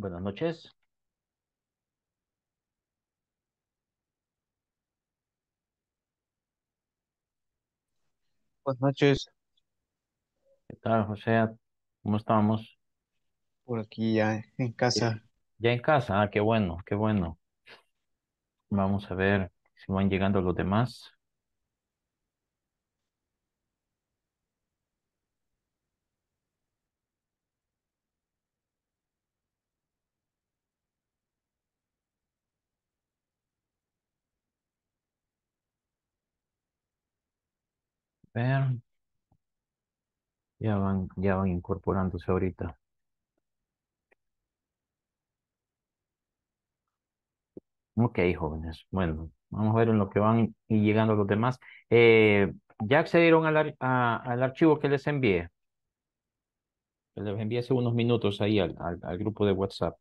Buenas noches. Buenas noches, ¿Qué tal, José? ¿Cómo estamos? por aquí ya en eh, casa. Ya en casa, ah, qué bueno, qué bueno. Vamos a ver si van llegando los demás. ya van, ya van incorporándose ahorita. Ok, jóvenes. Bueno, vamos a ver en lo que van y llegando los demás. Eh, ¿Ya accedieron al, al archivo que les envié? Que les envié hace unos minutos ahí al, al, grupo de WhatsApp.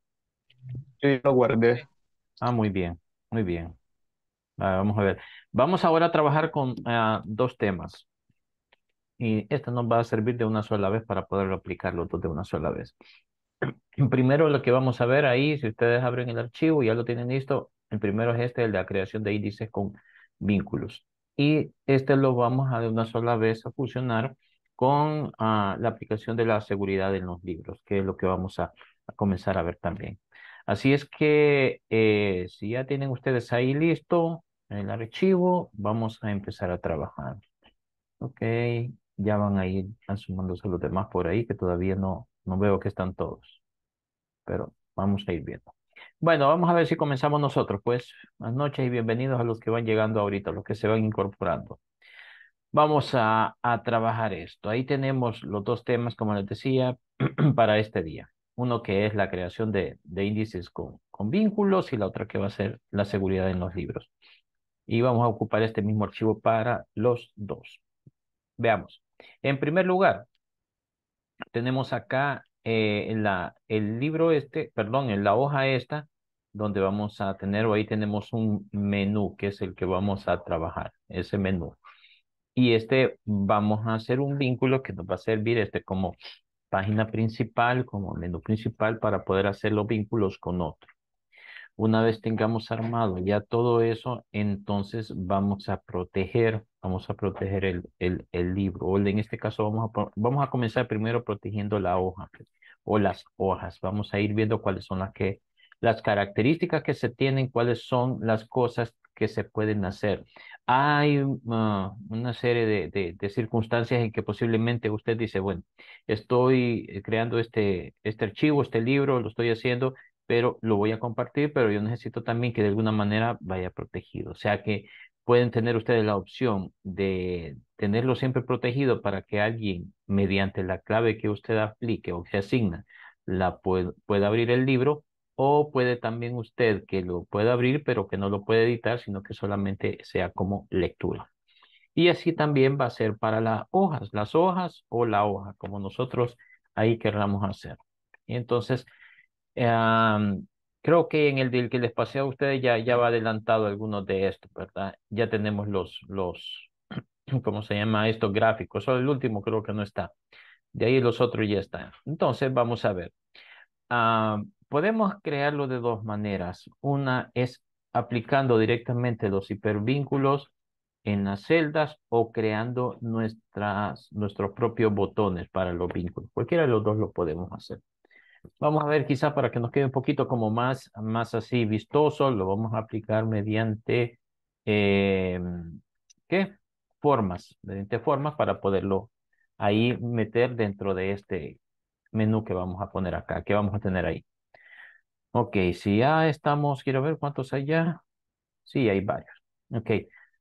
Sí, lo guardé. Ah, muy bien, muy bien. vamos a ver. Vamos ahora a trabajar con ah, dos temas. Y esto nos va a servir de una sola vez para poderlo aplicar dos de una sola vez. Primero lo que vamos a ver ahí, si ustedes abren el archivo, y ya lo tienen listo, el primero es este, el de la creación de índices con vínculos. Y este lo vamos a de una sola vez a fusionar con ah, la aplicación de la seguridad en los libros, que es lo que vamos a, comenzar a ver también. Así es que eh, si ya tienen ustedes ahí listo el archivo, vamos a empezar a trabajar. Ok, ya van a ir sumándose los demás por ahí, que todavía no, no veo que están todos. Pero vamos a ir viendo. Bueno, vamos a ver si comenzamos nosotros, pues. Buenas noches y bienvenidos a los que van llegando ahorita, los que se van incorporando. Vamos a, a trabajar esto. Ahí tenemos los dos temas, como les decía, para este día. Uno que es la creación de, de índices con, con vínculos y la otra que va a ser la seguridad en los libros. Y vamos a ocupar este mismo archivo para los dos. Veamos. En primer lugar, tenemos acá eh, la, el libro este, perdón, en la hoja esta, donde vamos a tener, o ahí tenemos un menú, que es el que vamos a trabajar, ese menú. Y este, vamos a hacer un vínculo que nos va a servir este como página principal, como menú principal, para poder hacer los vínculos con otros. Una vez tengamos armado ya todo eso, entonces vamos a proteger, vamos a proteger el, el, el libro. O en este caso vamos a, vamos a comenzar primero protegiendo la hoja pues, o las hojas. Vamos a ir viendo cuáles son las que las características que se tienen, cuáles son las cosas que se pueden hacer. Hay ah, una serie de, de, de, circunstancias en que posiblemente usted dice, bueno, estoy eh, creando este, este archivo, este libro, lo estoy haciendo pero lo voy a compartir, pero yo necesito también que de alguna manera vaya protegido. O sea que pueden tener ustedes la opción de tenerlo siempre protegido para que alguien, mediante la clave que usted aplique o que asigna, la puede, pueda abrir el libro o puede también usted que lo pueda abrir, pero que no lo puede editar, sino que solamente sea como lectura. Y así también va a ser para las hojas, las hojas o la hoja, como nosotros ahí querramos hacer. entonces, creo que en el que les pasé a ustedes ya, ya va adelantado algunos de estos, ¿verdad? Ya tenemos los, los, ¿cómo se llama? Estos gráficos. Solo el último creo que no está. De ahí los otros ya están. Entonces, vamos a ver. podemos crearlo de dos maneras. Una es aplicando directamente los hipervínculos en las celdas o creando nuestras, nuestros propios botones para los vínculos. Cualquiera de los dos lo podemos hacer. Vamos a ver, quizá para que nos quede un poquito como más, más así vistoso, lo vamos a aplicar mediante, eh, ¿qué? Formas, mediante formas para poderlo ahí meter dentro de este menú que vamos a poner acá, que vamos a tener ahí. Ok, si ya estamos, quiero ver cuántos hay ya. Sí, hay varios. Ok,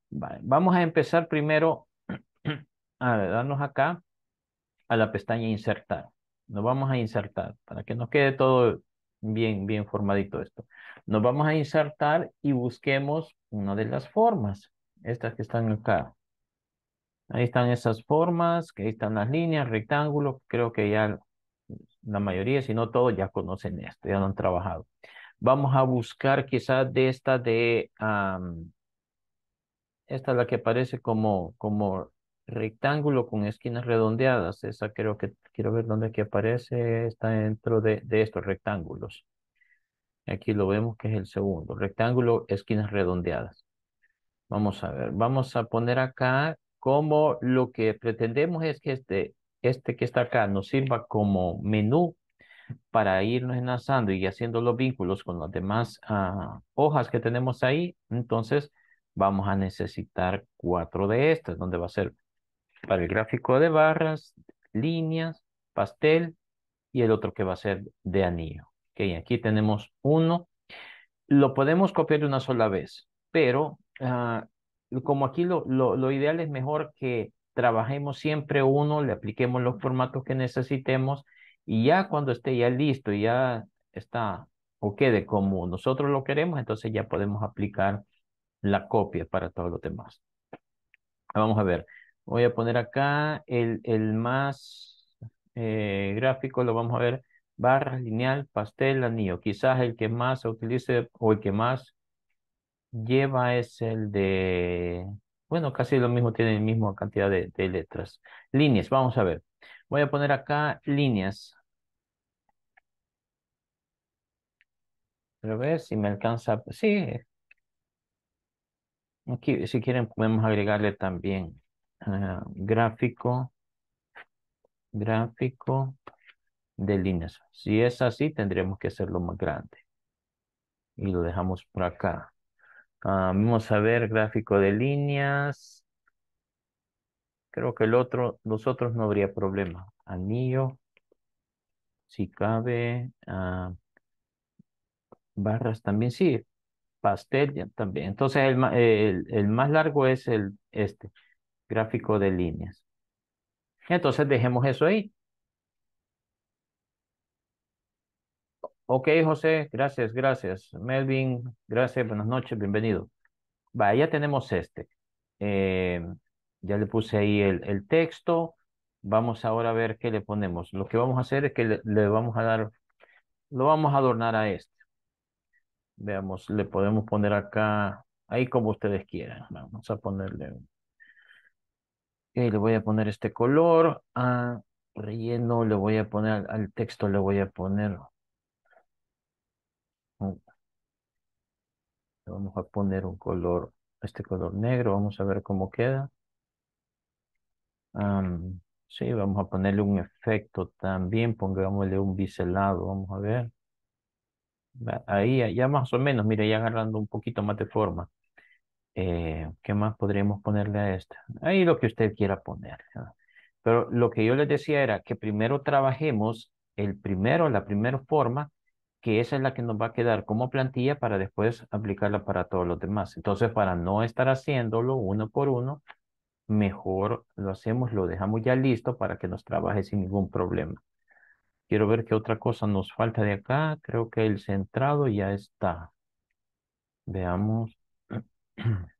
vale. vamos a empezar primero a darnos acá a la pestaña insertar. Nos vamos a insertar para que nos quede todo bien, bien formadito esto. Nos vamos a insertar y busquemos una de las formas, estas que están acá. Ahí están esas formas, que ahí están las líneas, rectángulos, creo que ya la mayoría, si no todos, ya conocen esto, ya lo han trabajado. Vamos a buscar quizás de esta de, esta es la que aparece como, como rectángulo con esquinas redondeadas, esa creo que quiero ver dónde aparece, está dentro de, estos rectángulos. Aquí lo vemos que es el segundo, rectángulo, esquinas redondeadas. Vamos a ver, vamos a poner acá como lo que pretendemos es que este, este que está acá nos sirva como menú para irnos enlazando y haciendo los vínculos con las demás ah, hojas que tenemos ahí, entonces vamos a necesitar cuatro de estas, donde va a ser para el gráfico de barras, líneas, pastel y el otro que va a ser de anillo. Okay, aquí tenemos uno. Lo podemos copiar de una sola vez, pero ah, como aquí lo, lo, ideal es mejor que trabajemos siempre uno, le apliquemos los formatos que necesitemos y ya cuando esté ya listo y ya está o quede como nosotros lo queremos, entonces ya podemos aplicar la copia para todos los demás. Vamos a ver, voy a poner acá el, el más eh, gráfico lo vamos a ver barra, lineal, pastel, anillo. Quizás el que más se utilice o el que más lleva es el de, bueno, casi lo mismo, tiene la misma cantidad de, letras. Líneas, vamos a ver. Voy a poner acá líneas. Pero ver si me alcanza, sí. Aquí, si quieren, podemos agregarle también ah, gráfico gráfico de líneas. Si es así, tendríamos que hacerlo más grande. Y lo dejamos por acá. Ah, vamos a ver gráfico de líneas. Creo que el otro, los otros no habría problema. Anillo, si cabe. Ah, barras también, sí. Pastel también. Entonces el, el más largo es el este, gráfico de líneas. Entonces dejemos eso ahí. Ok, José, gracias, gracias. Melvin, gracias, buenas noches, bienvenido. Va, ya tenemos este. Eh, ya le puse ahí el, el, texto. Vamos ahora a ver qué le ponemos. Lo que vamos a hacer es que le, le vamos a dar, lo vamos a adornar a este. Veamos, le podemos poner acá, ahí como ustedes quieran. Vamos a ponerle eh, le voy a poner este color. A ah, relleno le voy a poner, al, texto le voy a poner. Le vamos a poner un color, este color negro. Vamos a ver cómo queda. sí, vamos a ponerle un efecto también. Pongámosle un biselado. Vamos a ver. Ahí ya más o menos, mira ya agarrando un poquito más de forma. Eh, ¿Qué más podríamos ponerle a esta? Ahí lo que usted quiera poner. Pero lo que yo les decía era que primero trabajemos el primero, la primera forma, que esa es la que nos va a quedar como plantilla para después aplicarla para todos los demás. Entonces, para no estar haciéndolo uno por uno, mejor lo hacemos, lo dejamos ya listo para que nos trabaje sin ningún problema. Quiero ver qué otra cosa nos falta de acá. Creo que el centrado ya está. Veamos.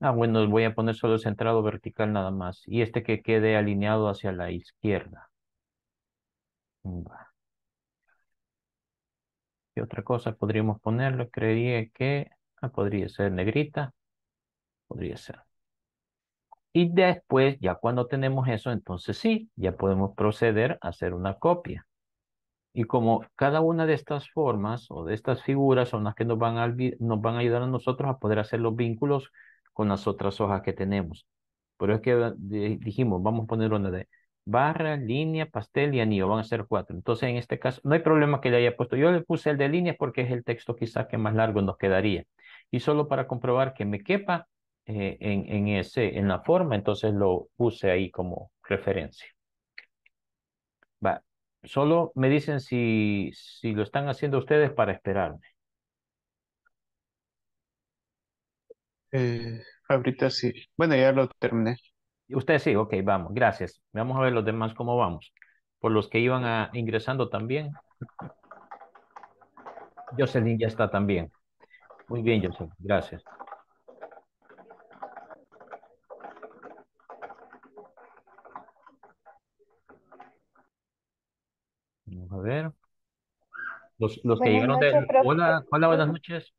Ah, bueno, voy a poner solo centrado vertical nada más. Y este que quede alineado hacia la izquierda. ¿Qué otra cosa podríamos ponerlo, Creería que ah, podría ser negrita. Podría ser. Y después, ya cuando tenemos eso, entonces sí, ya podemos proceder a hacer una copia. Y como cada una de estas formas o de estas figuras son las que nos van a, nos van a ayudar a nosotros a poder hacer los vínculos con las otras hojas que tenemos. Pero es que eh, dijimos, vamos a poner una de barra, línea, pastel y anillo, van a ser cuatro. Entonces, en este caso, no hay problema que le haya puesto. Yo le puse el de línea porque es el texto quizás que más largo nos quedaría. Y solo para comprobar que me quepa eh, en, en, ese, en la forma, entonces lo puse ahí como referencia. Solo me dicen si, si lo están haciendo ustedes para esperarme. Eh, ahorita sí. Bueno, ya lo terminé. Ustedes sí, ok, vamos, gracias. Vamos a ver los demás cómo vamos. Por los que iban a, ingresando también. Jocelyn ya está también. Muy bien, Jocelyn, gracias. ver. Los, que llegaron Hola, hola, buenas noches.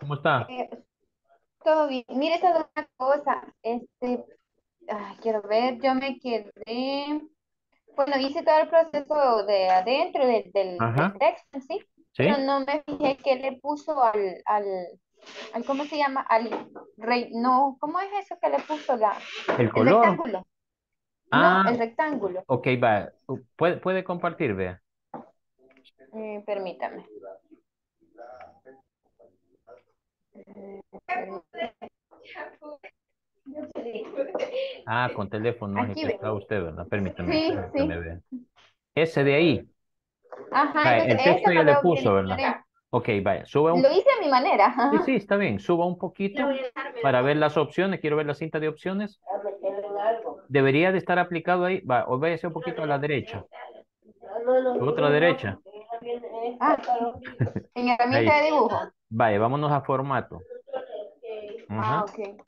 ¿Cómo está? Eh, todo bien. Mire, esta es una cosa. Este, quiero ver, yo me quedé... Bueno, hice todo el proceso de adentro del, texto, ¿sí? Pero no me fijé que le puso al, al, ¿cómo se llama? Al rey, no, ¿cómo es eso que le puso la... El rectángulo. Ah, el rectángulo. Ok, va. Puede, puede compartir, vea. Eh, permítame. Ah, con teléfono está usted, ¿verdad? Permítame. Sí, Ese ah, de ahí. Ajá. el texto ya le puso, ¿verdad? Ok, vaya, suba un... Lo hice a mi manera. Sí, sí, está bien. Suba un poquito para ver las opciones. Quiero ver la cinta de opciones. Debería de estar aplicado ahí. Va, o un poquito a la derecha. Otra derecha ah. ah en herramienta de dibujo. Vaya, vámonos a formato. Ah, ok.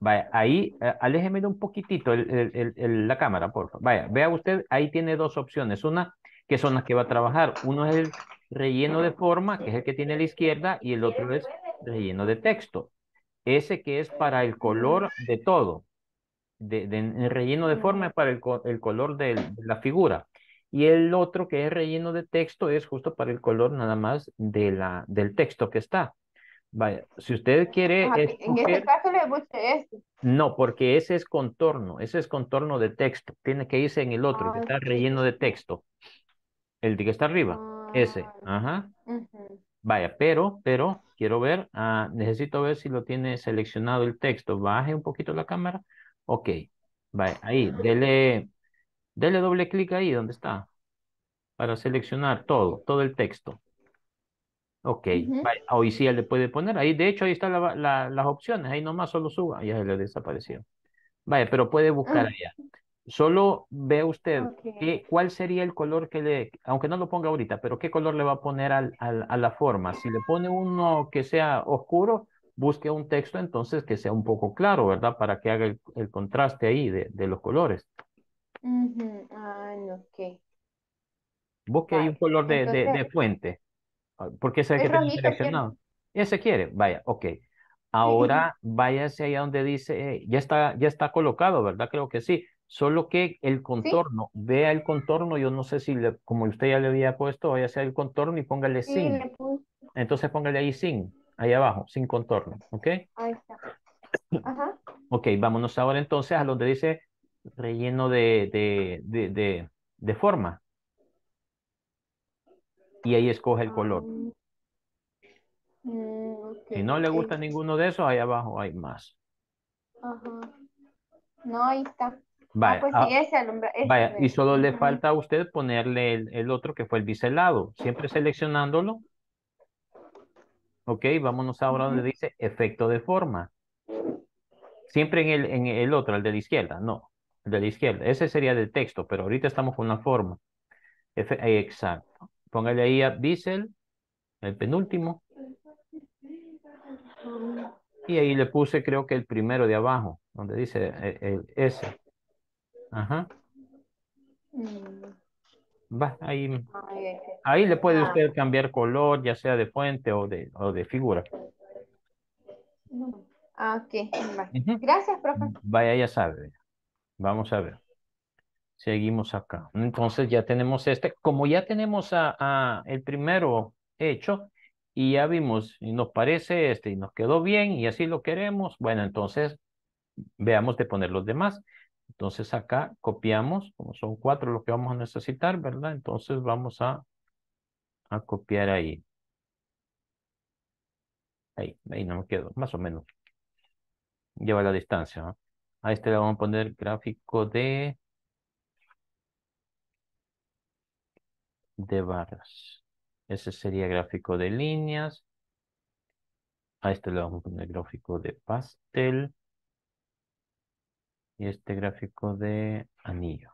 Vaya, ahí, eh, aléjeme un poquitito el, el, la cámara, por favor. Vaya, vea usted, ahí tiene dos opciones. Una, que son las que va a trabajar. Uno es el relleno de forma, que es el que tiene a la izquierda, y el otro es relleno de texto. Ese que es para el color de todo. De, el relleno de forma es para el, color de la figura. Y el otro que es relleno de texto es justo para el color nada más de la, del texto que está. Vaya, si usted quiere... En este caso le este. No, porque ese es contorno, ese es contorno de texto. Tiene que irse en el otro, que ah, está relleno de texto. El que está arriba, ese. Ah, ajá. Vaya, pero, pero, quiero ver, ah, necesito ver si lo tiene seleccionado el texto. Baje un poquito la cámara. Ok, vaya, ahí, dele Dele doble clic ahí donde está para seleccionar todo, todo el texto. Ok, hoy sí le puede poner. Ahí, de hecho, ahí están las opciones. Ahí nomás solo suba. Ya se le desapareció. Vaya, pero puede buscar ah. allá. Solo ve usted qué, cuál sería el color que le, aunque no lo ponga ahorita, pero qué color le va a poner al, a la forma. Si le pone uno que sea oscuro, busque un texto entonces que sea un poco claro, ¿verdad? Para que haga el, contraste ahí de los colores mhm Ah, no, Busque ahí un color de, de, fuente, ah, porque se es que tengo seleccionado. Ese quiere, vaya, ok. Ahora váyase ahí donde dice, eh, ya está, ya está colocado, ¿verdad? Creo que sí. Solo que el contorno, vea el contorno, yo no sé si, como usted ya le había puesto, vaya a el contorno y póngale sin. Entonces póngale ahí sin, ahí abajo, sin contorno, ¿ok? Ahí está. Ok, vámonos ahora entonces a donde dice relleno de, de, forma. Y ahí escoge el color. Ah, mm, si no le gusta ninguno de esos, ahí abajo hay más. No, ahí está. Ah, vaya, pues ah, y solo le falta a usted ponerle el, otro que fue el biselado, siempre seleccionándolo. Ok, vámonos ahora donde dice efecto de forma. Siempre en el, en el otro, el de la izquierda, no de la izquierda. Ese sería del texto, pero ahorita estamos con la forma. Eh, exacto. Póngale ahí a Bissell, el penúltimo. Y ahí le puse, creo que el primero de abajo, donde dice eh, el, S. Ajá. ahí, ahí le puede usted cambiar color, ya sea de fuente o de, o de figura. Ok, gracias, profe. Vaya, ya sabe. Vamos a ver. Seguimos acá. Entonces ya tenemos este. Como ya tenemos a, el primero hecho y ya vimos y nos parece este y nos quedó bien y así lo queremos, bueno, entonces veamos de poner los demás. Entonces acá copiamos, como son cuatro los que vamos a necesitar, ¿verdad? Entonces vamos a, a copiar ahí. Ahí, ahí no me quedo, más o menos. Lleva la distancia. ¿no? A este le vamos a poner gráfico de, de barras. Ese sería gráfico de líneas. A este le vamos a poner gráfico de pastel. Y este gráfico de anillo.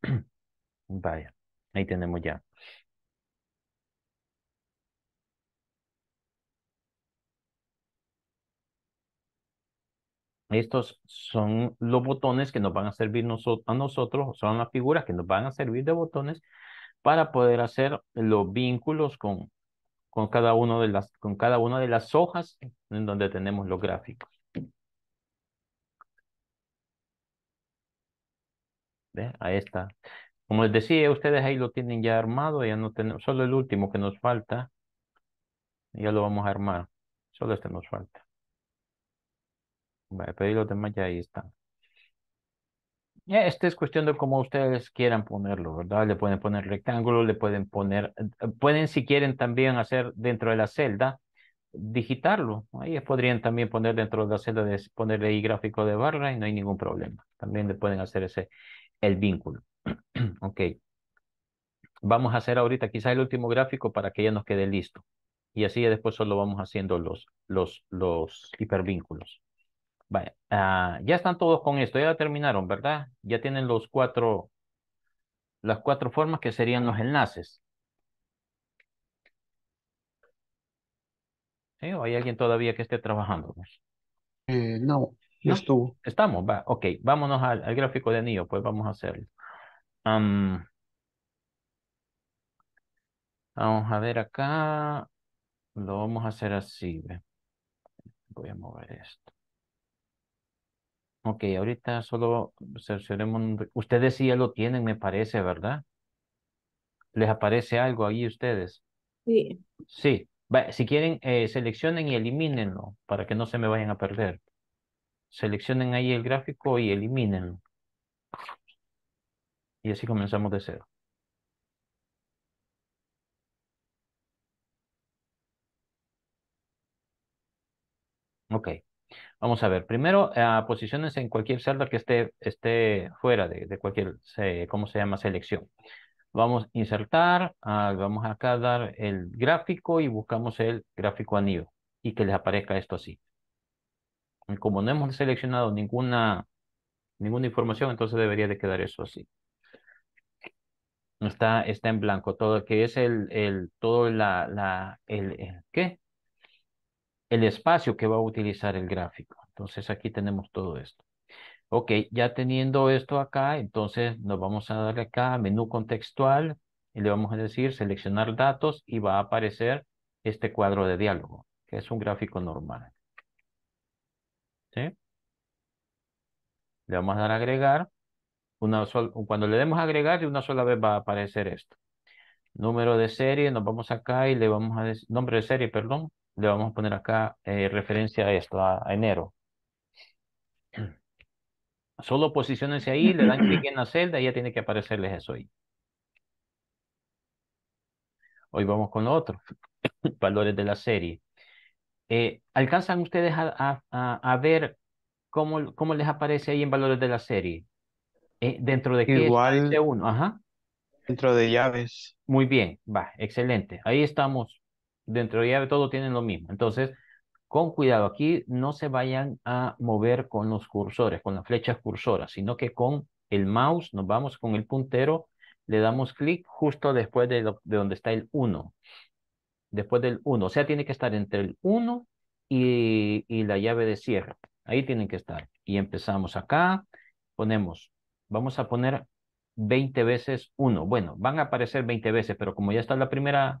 Vaya, ahí tenemos ya estos son los botones que nos van a servir a nosotros, son las figuras que nos van a servir de botones para poder hacer los vínculos con, con, cada, uno de las, con cada una de las hojas en donde tenemos los gráficos. ¿Ve? Ahí está. Como les decía, ustedes ahí lo tienen ya armado, ya no tenemos, solo el último que nos falta, ya lo vamos a armar, solo este nos falta. Voy a pedir los demás, ya ahí están. Este es cuestión de cómo ustedes quieran ponerlo, ¿verdad? Le pueden poner rectángulo, le pueden poner, eh, pueden si quieren también hacer dentro de la celda, digitarlo. Ahí podrían también poner dentro de la celda, ponerle ahí gráfico de barra y no hay ningún problema. También le pueden hacer ese, el vínculo. ok. Vamos a hacer ahorita quizás el último gráfico para que ya nos quede listo. Y así ya después solo vamos haciendo los, los, los hipervínculos. Ah, ya están todos con esto, ya terminaron, ¿verdad? Ya tienen los cuatro, las cuatro formas que serían los enlaces. ¿O hay alguien todavía que esté trabajando? Eh, no, no estuvo. Estamos, va, ok, vámonos al, gráfico de anillo, pues vamos a hacerlo. vamos a ver acá, lo vamos a hacer así, voy a mover esto. Ok, ahorita solo seleccionemos... Ustedes sí ya lo tienen, me parece, ¿verdad? ¿Les aparece algo ahí ustedes? Sí. Sí. si quieren, eh, seleccionen y elimínenlo para que no se me vayan a perder. Seleccionen ahí el gráfico y elimínenlo. Y así comenzamos de cero. Ok. Vamos a ver, primero, a eh, posiciones en cualquier celda que esté, esté fuera de, cualquier, ¿cómo se llama? Selección. Vamos a insertar, ah, vamos acá a dar el gráfico y buscamos el gráfico anillo y que les aparezca esto así. como no hemos seleccionado ninguna, ninguna información, entonces debería de quedar eso así. Está, está en blanco todo, que es el, el todo la, la el, ¿qué? el espacio que va a utilizar el gráfico. Entonces aquí tenemos todo esto. Ok, ya teniendo esto acá, entonces nos vamos a darle acá a menú contextual y le vamos a decir seleccionar datos y va a aparecer este cuadro de diálogo, que es un gráfico normal. Le vamos a dar agregar. Una cuando le demos agregar, de una sola vez va a aparecer esto. Número de serie, nos vamos acá y le vamos a decir, nombre de serie, perdón, le vamos a poner acá eh, referencia a esto, a, enero. Solo posicionense ahí, le dan clic en la celda y ya tiene que aparecerles eso ahí. Hoy vamos con otro, valores de la serie. Eh, ¿Alcanzan ustedes a, ver cómo, cómo, les aparece ahí en valores de la serie? Eh, ¿Dentro de qué Igual, Ajá. Dentro de llaves. Muy bien, va, excelente. Ahí estamos dentro de todo tienen lo mismo. Entonces, con cuidado, aquí no se vayan a mover con los cursores, con las flechas cursoras, sino que con el mouse nos vamos con el puntero, le damos clic justo después de, donde está el 1. Después del 1, o sea, tiene que estar entre el 1 y, y la llave de cierre. Ahí tienen que estar. Y empezamos acá, ponemos, vamos a poner 20 veces 1. Bueno, van a aparecer 20 veces, pero como ya está la primera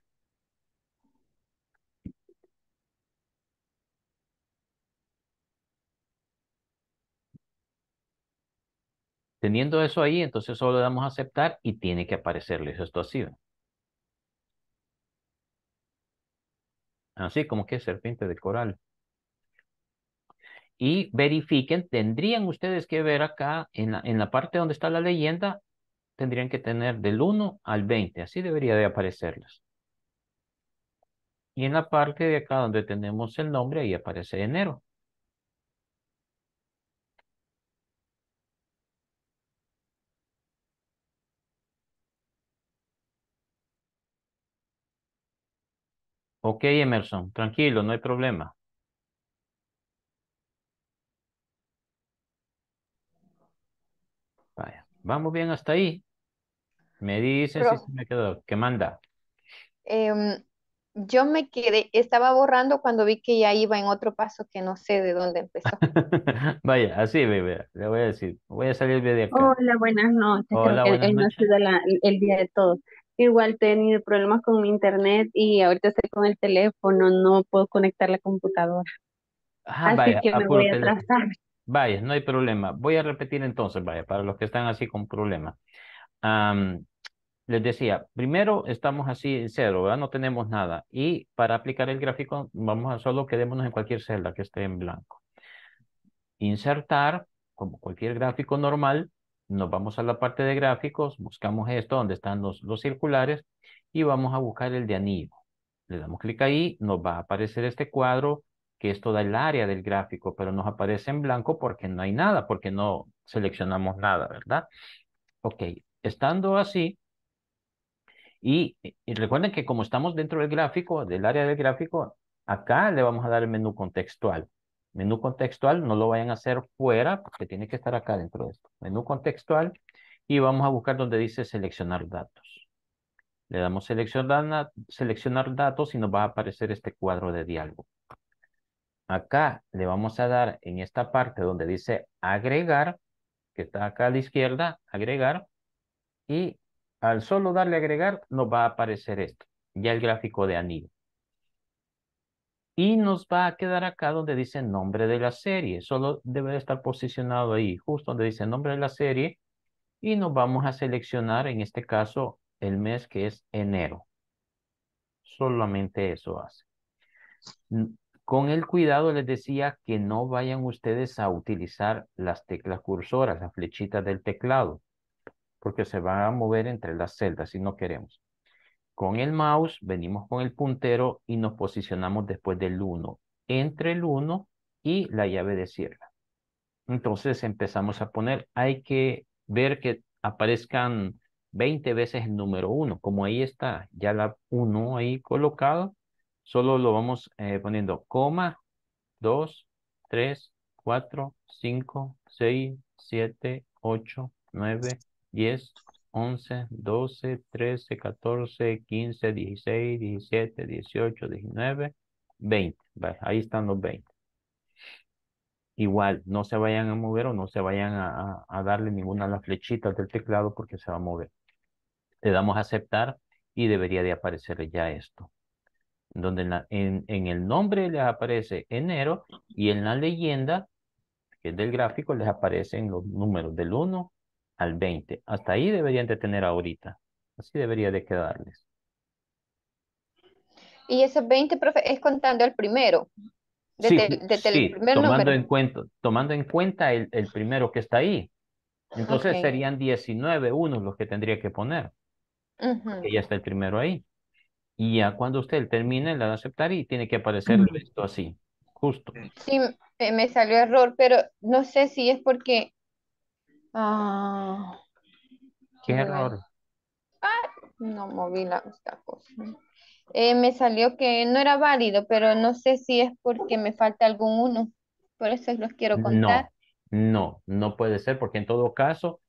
Teniendo eso ahí, entonces solo le damos a aceptar y tiene que aparecerles esto así. Así como que serpiente de coral. Y verifiquen, tendrían ustedes que ver acá en la, en la parte donde está la leyenda, tendrían que tener del 1 al 20, así debería de aparecerles. Y en la parte de acá donde tenemos el nombre, ahí aparece enero. Ok, Emerson, tranquilo, no hay problema. Vaya, vamos bien hasta ahí. Me dices, si se me quedó. ¿Qué manda? Em, yo me quedé, estaba borrando cuando vi que ya iba en otro paso que no sé de dónde empezó. Vaya, así, bebé, le voy a decir, voy a salir de video. Hola, buenas noches. buenas noches. el día de todos. Igual tenido problemas con mi internet y ahorita estoy con el teléfono, no puedo conectar la computadora. Ah, así vaya, que me a Vaya, no hay problema. Voy a repetir entonces, vaya, para los que están así con problemas. les decía, primero estamos así en cero, ¿verdad? No tenemos nada. Y para aplicar el gráfico, vamos a solo quedémonos en cualquier celda que esté en blanco. Insertar, como cualquier gráfico normal, nos vamos a la parte de gráficos, buscamos esto donde están los, los circulares y vamos a buscar el de anillo. Le damos clic ahí, nos va a aparecer este cuadro que es toda el área del gráfico, pero nos aparece en blanco porque no hay nada, porque no seleccionamos nada, ¿verdad? Ok, estando así, y recuerden que como estamos dentro del gráfico, del área del gráfico, acá le vamos a dar el menú contextual. Menú contextual, no lo vayan a hacer fuera porque tiene que estar acá dentro de esto. Menú contextual y vamos a buscar donde dice seleccionar datos. Le damos seleccionar, seleccionar datos y nos va a aparecer este cuadro de diálogo. Acá le vamos a dar en esta parte donde dice agregar, que está acá a la izquierda, agregar. Y al solo darle agregar nos va a aparecer esto, ya el gráfico de anillo y nos va a quedar acá donde dice nombre de la serie. Solo debe estar posicionado ahí, justo donde dice nombre de la serie. Y nos vamos a seleccionar, en este caso, el mes que es enero. Solamente eso hace. Con el cuidado les decía que no vayan ustedes a utilizar las teclas cursoras, las flechitas del teclado, porque se van a mover entre las celdas si no queremos con el mouse, venimos con el puntero y nos posicionamos después del 1, entre el 1 y la llave de cierre. Entonces empezamos a poner, hay que ver que aparezcan 20 veces el número 1, como ahí está, ya la 1 ahí colocado, solo lo vamos eh, poniendo coma, 2, 3, 4, 5, 6, 7, 8, 9, 10, 11, 12, 13, 14, 15, 16, 17, 18, 19, 20. Vale, ahí están los 20. Igual, no se vayan a mover o no se vayan a, a darle ninguna de las flechitas del teclado porque se va a mover. Le damos a aceptar y debería de aparecer ya esto. Donde en, en, en el nombre les aparece enero y en la leyenda, que es del gráfico, les aparecen los números del 1 al 20. Hasta ahí deberían de tener ahorita. Así debería de quedarles. Y esos 20, profe, es contando el primero. sí, tomando En cuenta, tomando en cuenta el, primero que está ahí. Entonces serían 19 unos los que tendría que poner. ya está el primero ahí. Y ya cuando usted termine, le a aceptar y tiene que aparecer esto así, justo. Sí, eh, me salió error, pero no sé si es porque Ah, ¿Qué error? Ah, no moví la, esta cosa. Eh, me salió que no era válido, pero no sé si es porque me falta algún uno. Por eso los quiero contar. No, no, puede ser, porque en todo caso,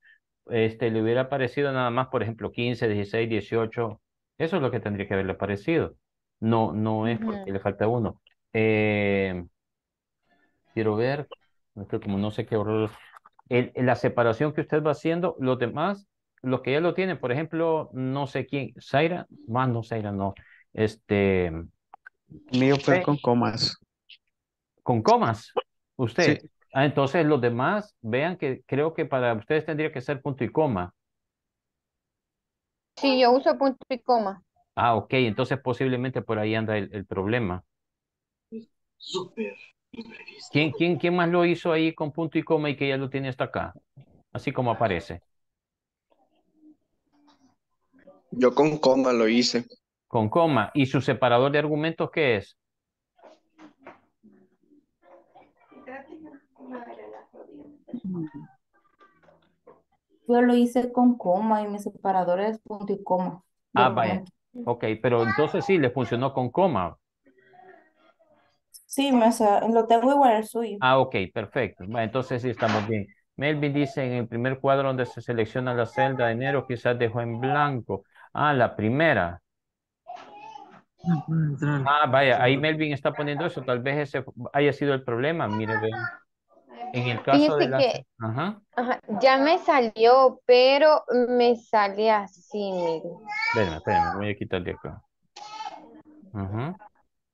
este, le hubiera aparecido nada más, por ejemplo, 15, 16, 18. Eso es lo que tendría que haberle aparecido. No, no es porque le falta uno. Eh, quiero ver, como no sé qué error la separación que usted va haciendo, los demás, los que ya lo tienen, por ejemplo, no sé quién, Zaira, más no, Zaira no, este... Mío fue con comas. ¿Con comas? Usted. Ah, entonces los demás, vean que creo que para ustedes tendría que ser punto y coma. Sí, yo uso punto y coma. Ah, ok, entonces posiblemente por ahí anda el, el problema. Súper. ¿Quién, quién, quién más lo hizo ahí con punto y coma y que ya lo tiene hasta acá? Así como aparece. Yo con coma lo hice. Con coma. ¿Y su separador de argumentos qué es? Yo lo hice con coma y mi separador es punto y coma. Ah, vaya. Ok, pero entonces sí, le funcionó con coma. Sí, más, lo tengo igual el suyo. Ah, ok, perfecto. entonces sí estamos bien. Melvin dice en el primer cuadro donde se selecciona la celda de enero, quizás dejó en blanco. Ah, la primera. Ah, vaya, ahí Melvin está poniendo eso. Tal vez ese haya sido el problema. Mire, vean. En el caso de la... ajá. Ajá, ya me salió, pero me sale así, mire. Espérame, espérame, voy a quitarle acá. Ajá.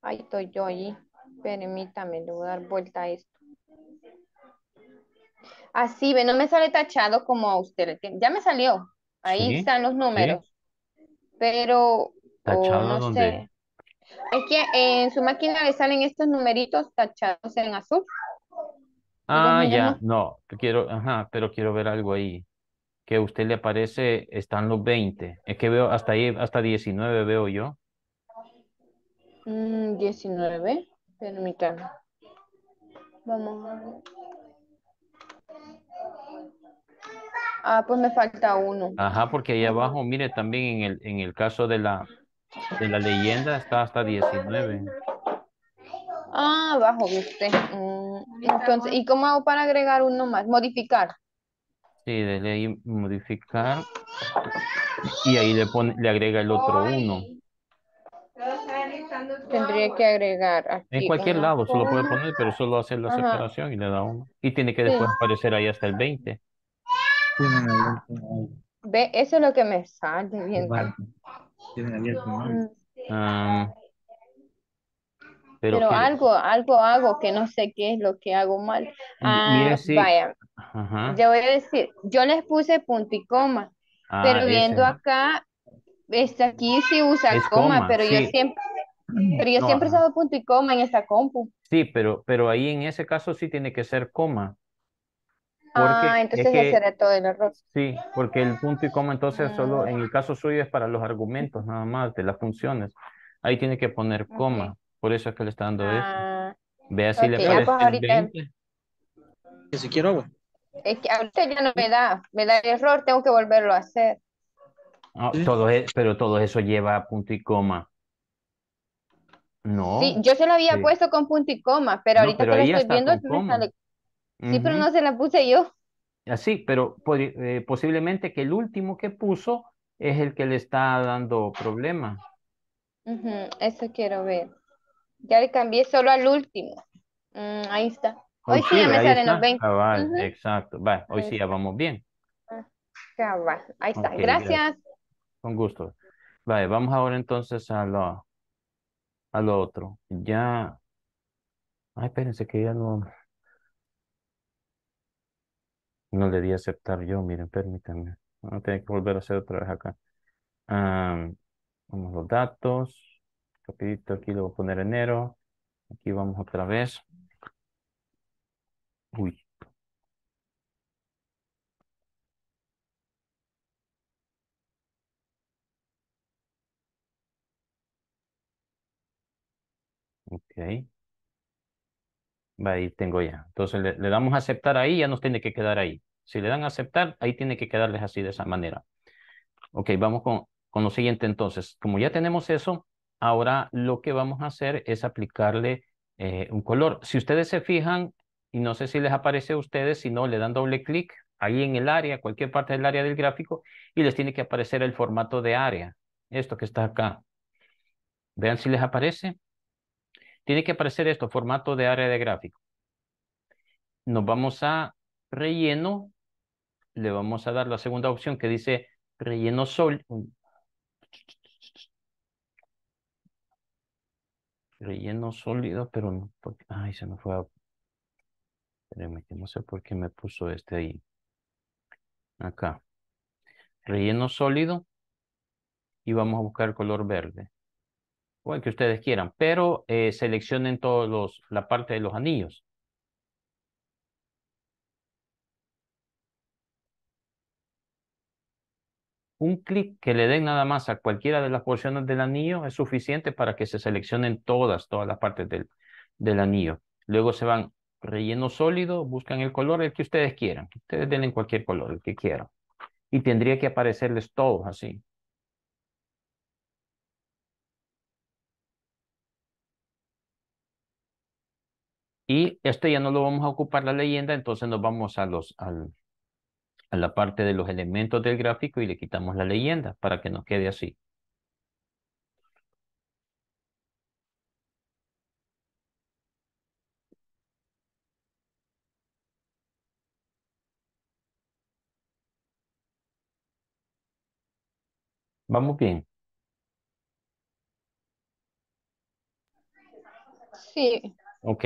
Ahí estoy yo allí. Permítame, le voy a dar vuelta a esto. Así, ve, no me sale tachado como a usted. Ya me salió. Ahí están los números. Pero, tachado no sé. Es que en su máquina le salen estos numeritos tachados en azul. Ah, ya, no, quiero, ajá, pero quiero ver algo ahí. Que a usted le aparece, están los 20. Es que veo hasta ahí, hasta 19 veo yo. 19. Mm, Permítame. Vamos a ver. Ah, pues me falta uno. Ajá, porque ahí abajo, mire, también en el, en el caso de la, de la leyenda está hasta 19. Ah, abajo, viste. Mm, entonces, ¿y cómo hago para agregar uno más? Modificar. Sí, de ahí modificar. Y ahí le, pone, le agrega el otro uno. Tendría que agregar aquí En cualquier lado se lo puede poner, pero solo hace la separación y le da uno. Y tiene que después aparecer ahí hasta el 20. Ve, eso es lo que me sale bien. Mm. Ah. pero, algo, algo hago que no sé qué es lo que hago mal. Ah, vaya. Ajá. voy a decir, yo les puse punto y coma, ah, pero viendo acá, está aquí sí usa coma, pero yo siempre pero yo siempre he usado punto y coma en esta compu. Sí, pero, pero ahí en ese caso sí tiene que ser coma. Ah, entonces es será todo el error. Sí, porque el punto y coma entonces solo mm. en el caso suyo es para los argumentos nada más de las funciones. Ahí tiene que poner coma, por eso es que le está dando eso. Ah, Vea si le parece Que pues si quiero Es que ahorita ya no me da, me da error, tengo que volverlo a hacer. todo e, pero todo eso lleva punto y coma. No. Sí, yo se lo había puesto con punto y coma, pero ahorita que lo estoy viendo, sí, pero no se la puse yo. Así, ah, pero eh, posiblemente que el último que puso es el que le está dando problema. eso quiero ver. Ya le cambié solo al último. Mm, ahí está. Oh, hoy sí, ya me salen está. los 20. Exacto. hoy sí ya vamos bien. Ah, ahí está. gracias. gracias. Con gusto. Vale, vamos ahora entonces a la a lo otro. Ya. Ay, espérense que ya no. No le di a aceptar yo, miren, permítanme. no tengo que volver a hacer otra vez acá. Um, vamos los datos. Rapidito, aquí lo voy a poner enero. Aquí vamos otra vez. Uy. Ok. ahí tengo ya. Entonces le, damos a aceptar ahí, ya nos tiene que quedar ahí. Si le dan a aceptar, ahí tiene que quedarles así de esa manera. Ok, vamos con, con lo siguiente entonces. Como ya tenemos eso, ahora lo que vamos a hacer es aplicarle eh, un color. Si ustedes se fijan, y no sé si les aparece a ustedes, si no, le dan doble clic ahí en el área, cualquier parte del área del gráfico, y les tiene que aparecer el formato de área, esto que está acá. Vean si les aparece. Tiene que aparecer esto, formato de área de gráfico. Nos vamos a relleno, le vamos a dar la segunda opción que dice relleno sólido. Relleno sólido, pero no, ay, se me fue a... no sé por qué me puso este ahí. Acá. Relleno sólido y vamos a buscar color verde el que ustedes quieran, pero eh, seleccionen todos los, la parte de los anillos. Un clic que le den nada más a cualquiera de las porciones del anillo es suficiente para que se seleccionen todas, todas las partes del, del anillo. Luego se van relleno sólido, buscan el color, el que ustedes quieran. Ustedes den cualquier color, el que quieran. Y tendría que aparecerles todos así. Y este ya no lo vamos a ocupar la leyenda, entonces nos vamos a, los, al, a la parte de los elementos del gráfico y le quitamos la leyenda para que nos quede así. Vamos bien. Sí. Ok.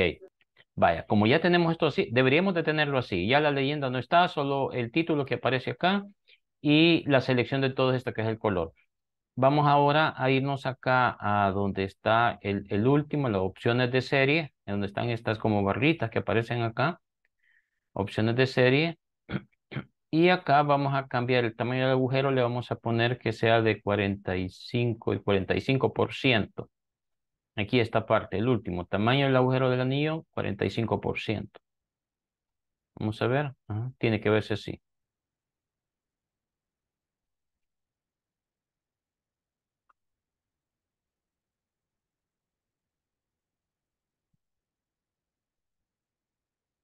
Vaya, como ya tenemos esto así, deberíamos de tenerlo así. Ya la leyenda no está, solo el título que aparece acá y la selección de todo esto que es el color. Vamos ahora a irnos acá a donde está el, el último, las opciones de serie, en donde están estas como barritas que aparecen acá. Opciones de serie. Y acá vamos a cambiar el tamaño del agujero, le vamos a poner que sea de 45 y 45%. Aquí esta parte, el último, tamaño del agujero del anillo, 45%. Vamos a ver, tiene que verse así.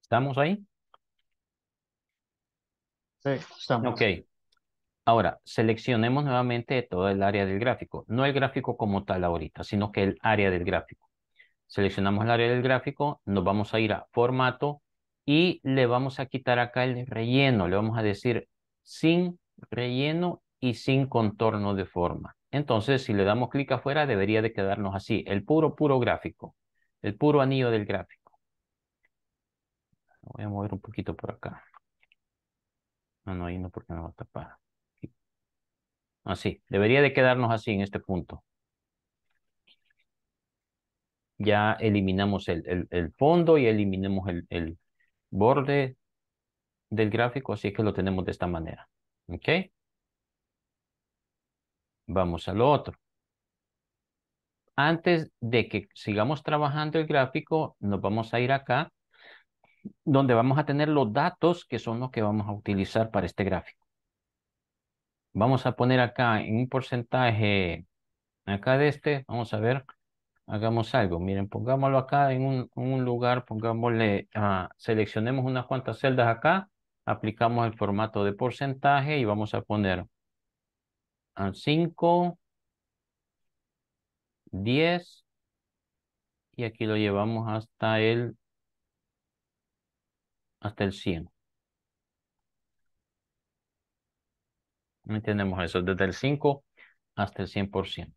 ¿Estamos ahí? Sí, estamos. Ok. Ahora, seleccionemos nuevamente todo el área del gráfico. No el gráfico como tal ahorita, sino que el área del gráfico. Seleccionamos el área del gráfico, nos vamos a ir a formato y le vamos a quitar acá el relleno. Le vamos a decir sin relleno y sin contorno de forma. Entonces, si le damos clic afuera, debería de quedarnos así. El puro, puro gráfico. El puro anillo del gráfico. Voy a mover un poquito por acá. No, no, ahí no porque me va a tapar. Así, debería de quedarnos así en este punto. Ya eliminamos el, el, fondo y eliminamos el, el, borde del gráfico, así que lo tenemos de esta manera. ¿Ok? Vamos al otro. Antes de que sigamos trabajando el gráfico, nos vamos a ir acá, donde vamos a tener los datos que son los que vamos a utilizar para este gráfico. Vamos a poner acá en un porcentaje, acá de este, vamos a ver, hagamos algo. Miren, pongámoslo acá en un, lugar, pongámosle, ah, seleccionemos unas cuantas celdas acá, aplicamos el formato de porcentaje y vamos a poner al 5, 10 y aquí lo llevamos hasta el hasta el 100. Entendemos eso, desde el 5 hasta el 100%.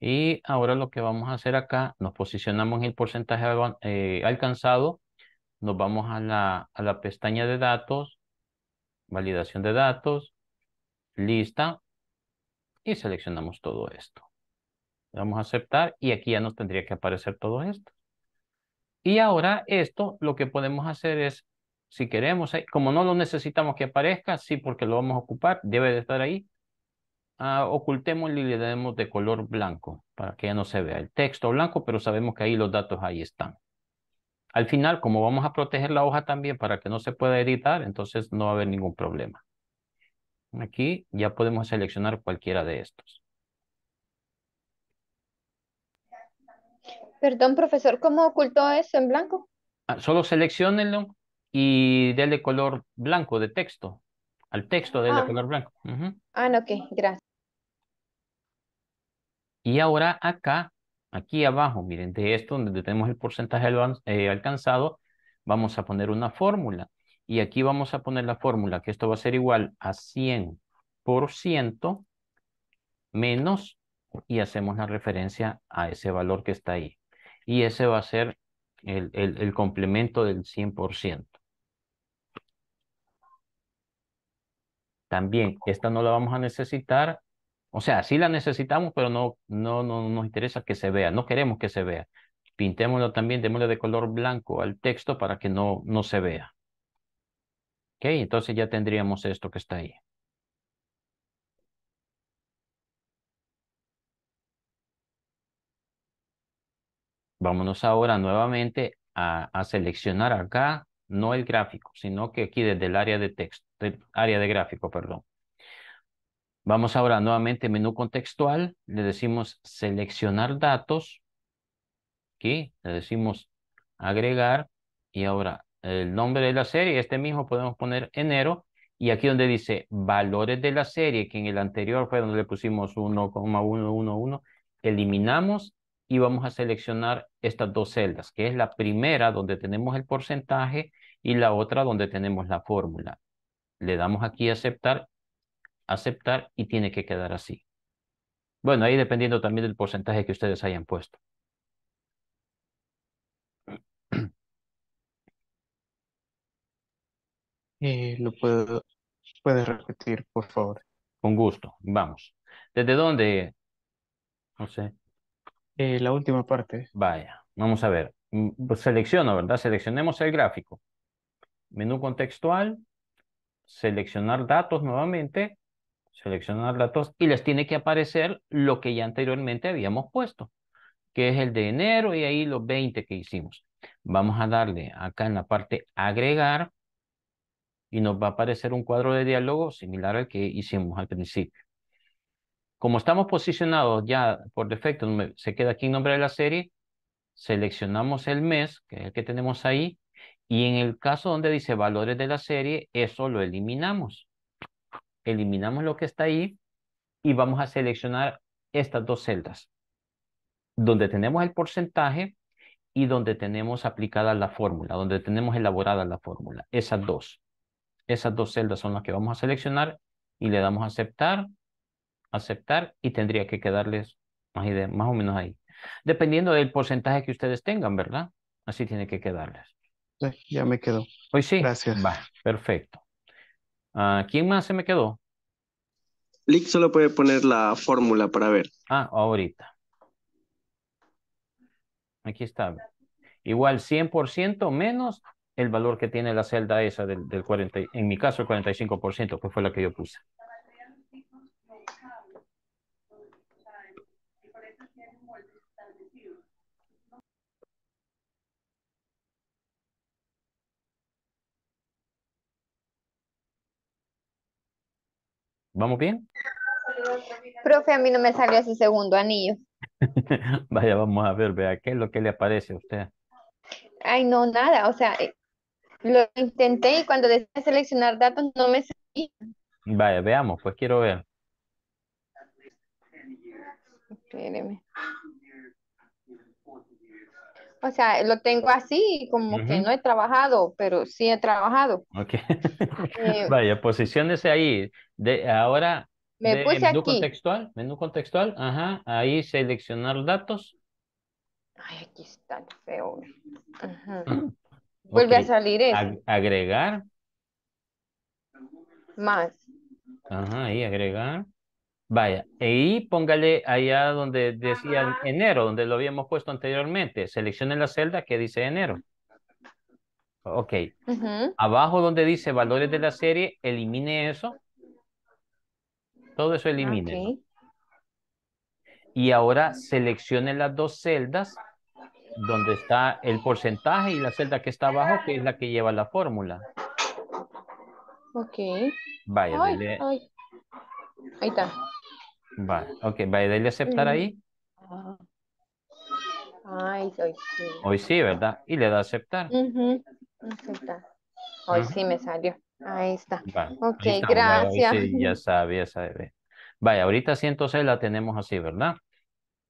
Y ahora lo que vamos a hacer acá, nos posicionamos en el porcentaje eh, alcanzado, nos vamos a la, a la pestaña de datos, validación de datos, lista, y seleccionamos todo esto. Vamos a aceptar y aquí ya nos tendría que aparecer todo esto. Y ahora esto lo que podemos hacer es si queremos, eh, como no lo necesitamos que aparezca, sí, porque lo vamos a ocupar, debe de estar ahí. ocultemos ah, ocultémoslo y le demos de color blanco para que ya no se vea el texto blanco, pero sabemos que ahí los datos ahí están. Al final, como vamos a proteger la hoja también para que no se pueda editar, entonces no va a haber ningún problema. Aquí ya podemos seleccionar cualquiera de estos. Perdón, profesor, ¿cómo ocultó eso en blanco? Ah, solo selecciónelo y dele color blanco de texto. Al texto del ah. color blanco. Ah, no, ok, gracias. Y ahora acá, aquí abajo, miren, de esto donde tenemos el porcentaje eh, alcanzado, vamos a poner una fórmula. Y aquí vamos a poner la fórmula, que esto va a ser igual a 100% menos, y hacemos la referencia a ese valor que está ahí. Y ese va a ser el, el complemento del 100%. También, esta no la vamos a necesitar. O sea, sí la necesitamos, pero no, no, no, nos interesa que se vea. No queremos que se vea. Pintémoslo también, démosle de color blanco al texto para que no, no se vea. Ok, entonces ya tendríamos esto que está ahí. Vámonos ahora nuevamente a, a seleccionar acá no el gráfico, sino que aquí desde el área de texto, área de gráfico, perdón. Vamos ahora nuevamente menú contextual, le decimos seleccionar datos, aquí le decimos agregar y ahora el nombre de la serie, este mismo podemos poner enero y aquí donde dice valores de la serie, que en el anterior fue donde le pusimos 1,111, eliminamos y vamos a seleccionar estas dos celdas, que es la primera donde tenemos el porcentaje y la otra donde tenemos la fórmula. Le damos aquí aceptar, aceptar y tiene que quedar así. Bueno, ahí dependiendo también del porcentaje que ustedes hayan puesto. Eh, lo puedo, puedes repetir, por favor. Con gusto, vamos. ¿Desde dónde? No sé. Eh, la última parte. Vaya, vamos a ver. Mm, pues selecciono, ¿verdad? Seleccionemos el gráfico menú contextual, seleccionar datos nuevamente, seleccionar datos y les tiene que aparecer lo que ya anteriormente habíamos puesto, que es el de enero y ahí los 20 que hicimos. Vamos a darle acá en la parte agregar y nos va a aparecer un cuadro de diálogo similar al que hicimos al principio. Como estamos posicionados ya por defecto, se queda aquí en nombre de la serie, seleccionamos el mes, que es el que tenemos ahí, y en el caso donde dice valores de la serie, eso lo eliminamos. Eliminamos lo que está ahí y vamos a seleccionar estas dos celdas, donde tenemos el porcentaje y donde tenemos aplicada la fórmula, donde tenemos elaborada la fórmula, esas dos. Esas dos celdas son las que vamos a seleccionar y le damos a aceptar, aceptar y tendría que quedarles más, más o menos ahí. Dependiendo del porcentaje que ustedes tengan, ¿verdad? Así tiene que quedarles ya me quedó. Hoy sí. Gracias. Va, perfecto. Ah, ¿Quién más se me quedó? Lick solo puede poner la fórmula para ver. Ah, ahorita. Aquí está. Igual 100% menos el valor que tiene la celda esa del 40, en mi caso el 45%, que fue la que yo puse. ¿Vamos bien? Profe, a mí no me salió ese segundo anillo. Vaya, vamos a ver, vea, ¿qué es lo que le aparece a usted? Ay, no, nada, o sea, eh, lo intenté y cuando decidí seleccionar datos no me salía. Vaya, veamos, pues quiero ver. Espéreme. O sea, lo tengo así, como que no he trabajado, pero sí he trabajado. Ok. Eh, Vaya, posiciónese ahí ahora, menú contextual, menú contextual, ajá, ahí seleccionar datos. Ay, aquí está feo. Vuelve a salir eso. agregar. Más. Ajá, ahí agregar. Vaya, Ahí póngale allá donde decía enero, donde lo habíamos puesto anteriormente. Seleccione la celda que dice enero. Ok. Abajo donde dice valores de la serie, elimine eso todo eso ah, elimine. Y ahora seleccione las dos celdas donde está el porcentaje y la celda que está abajo, que es la que lleva la fórmula. Ok. Vaya, dale. Ahí está. ok, vaya, dele aceptar ahí. Ay, hoy sí. Hoy sí, ¿verdad? Y le da aceptar. Aceptar. Hoy sí me salió. Ahí está. ok, gracias. ya sabía, ya sabe. Vaya, ahorita sí entonces la tenemos así, ¿verdad?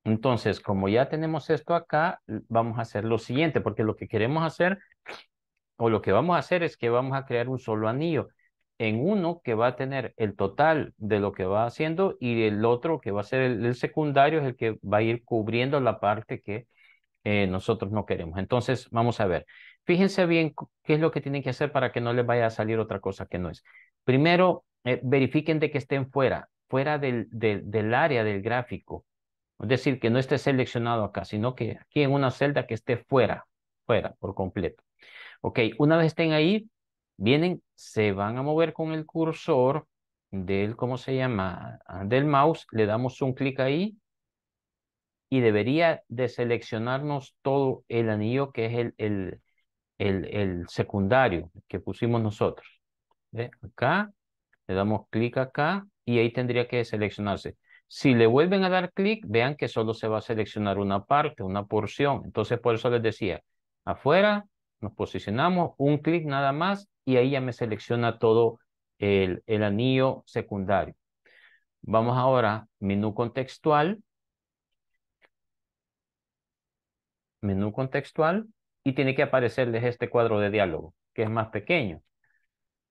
Entonces, como ya tenemos esto acá, vamos a hacer lo siguiente, porque lo que queremos hacer, o lo que vamos a hacer es que vamos a crear un solo anillo en uno que va a tener el total de lo que va haciendo y el otro que va a ser el, secundario es el que va a ir cubriendo la parte que eh, nosotros no queremos. Entonces, vamos a ver. Fíjense bien qué es lo que tienen que hacer para que no les vaya a salir otra cosa que no es. Primero, eh, verifiquen de que estén fuera, fuera del, del, área del gráfico. Es decir, que no esté seleccionado acá, sino que aquí en una celda que esté fuera, fuera por completo. Ok, una vez estén ahí, vienen, se van a mover con el cursor del, ¿cómo se llama? Ah, del mouse, le damos un clic ahí y debería de seleccionarnos todo el anillo que es el, el, secundario que pusimos nosotros. Acá, le damos clic acá y ahí tendría que seleccionarse. Si le vuelven a dar clic, vean que solo se va a seleccionar una parte, una porción. Entonces, por eso les decía, afuera nos posicionamos, un clic nada más y ahí ya me selecciona todo el, el anillo secundario. Vamos ahora, menú contextual. Menú contextual y tiene que aparecerles este cuadro de diálogo, que es más pequeño.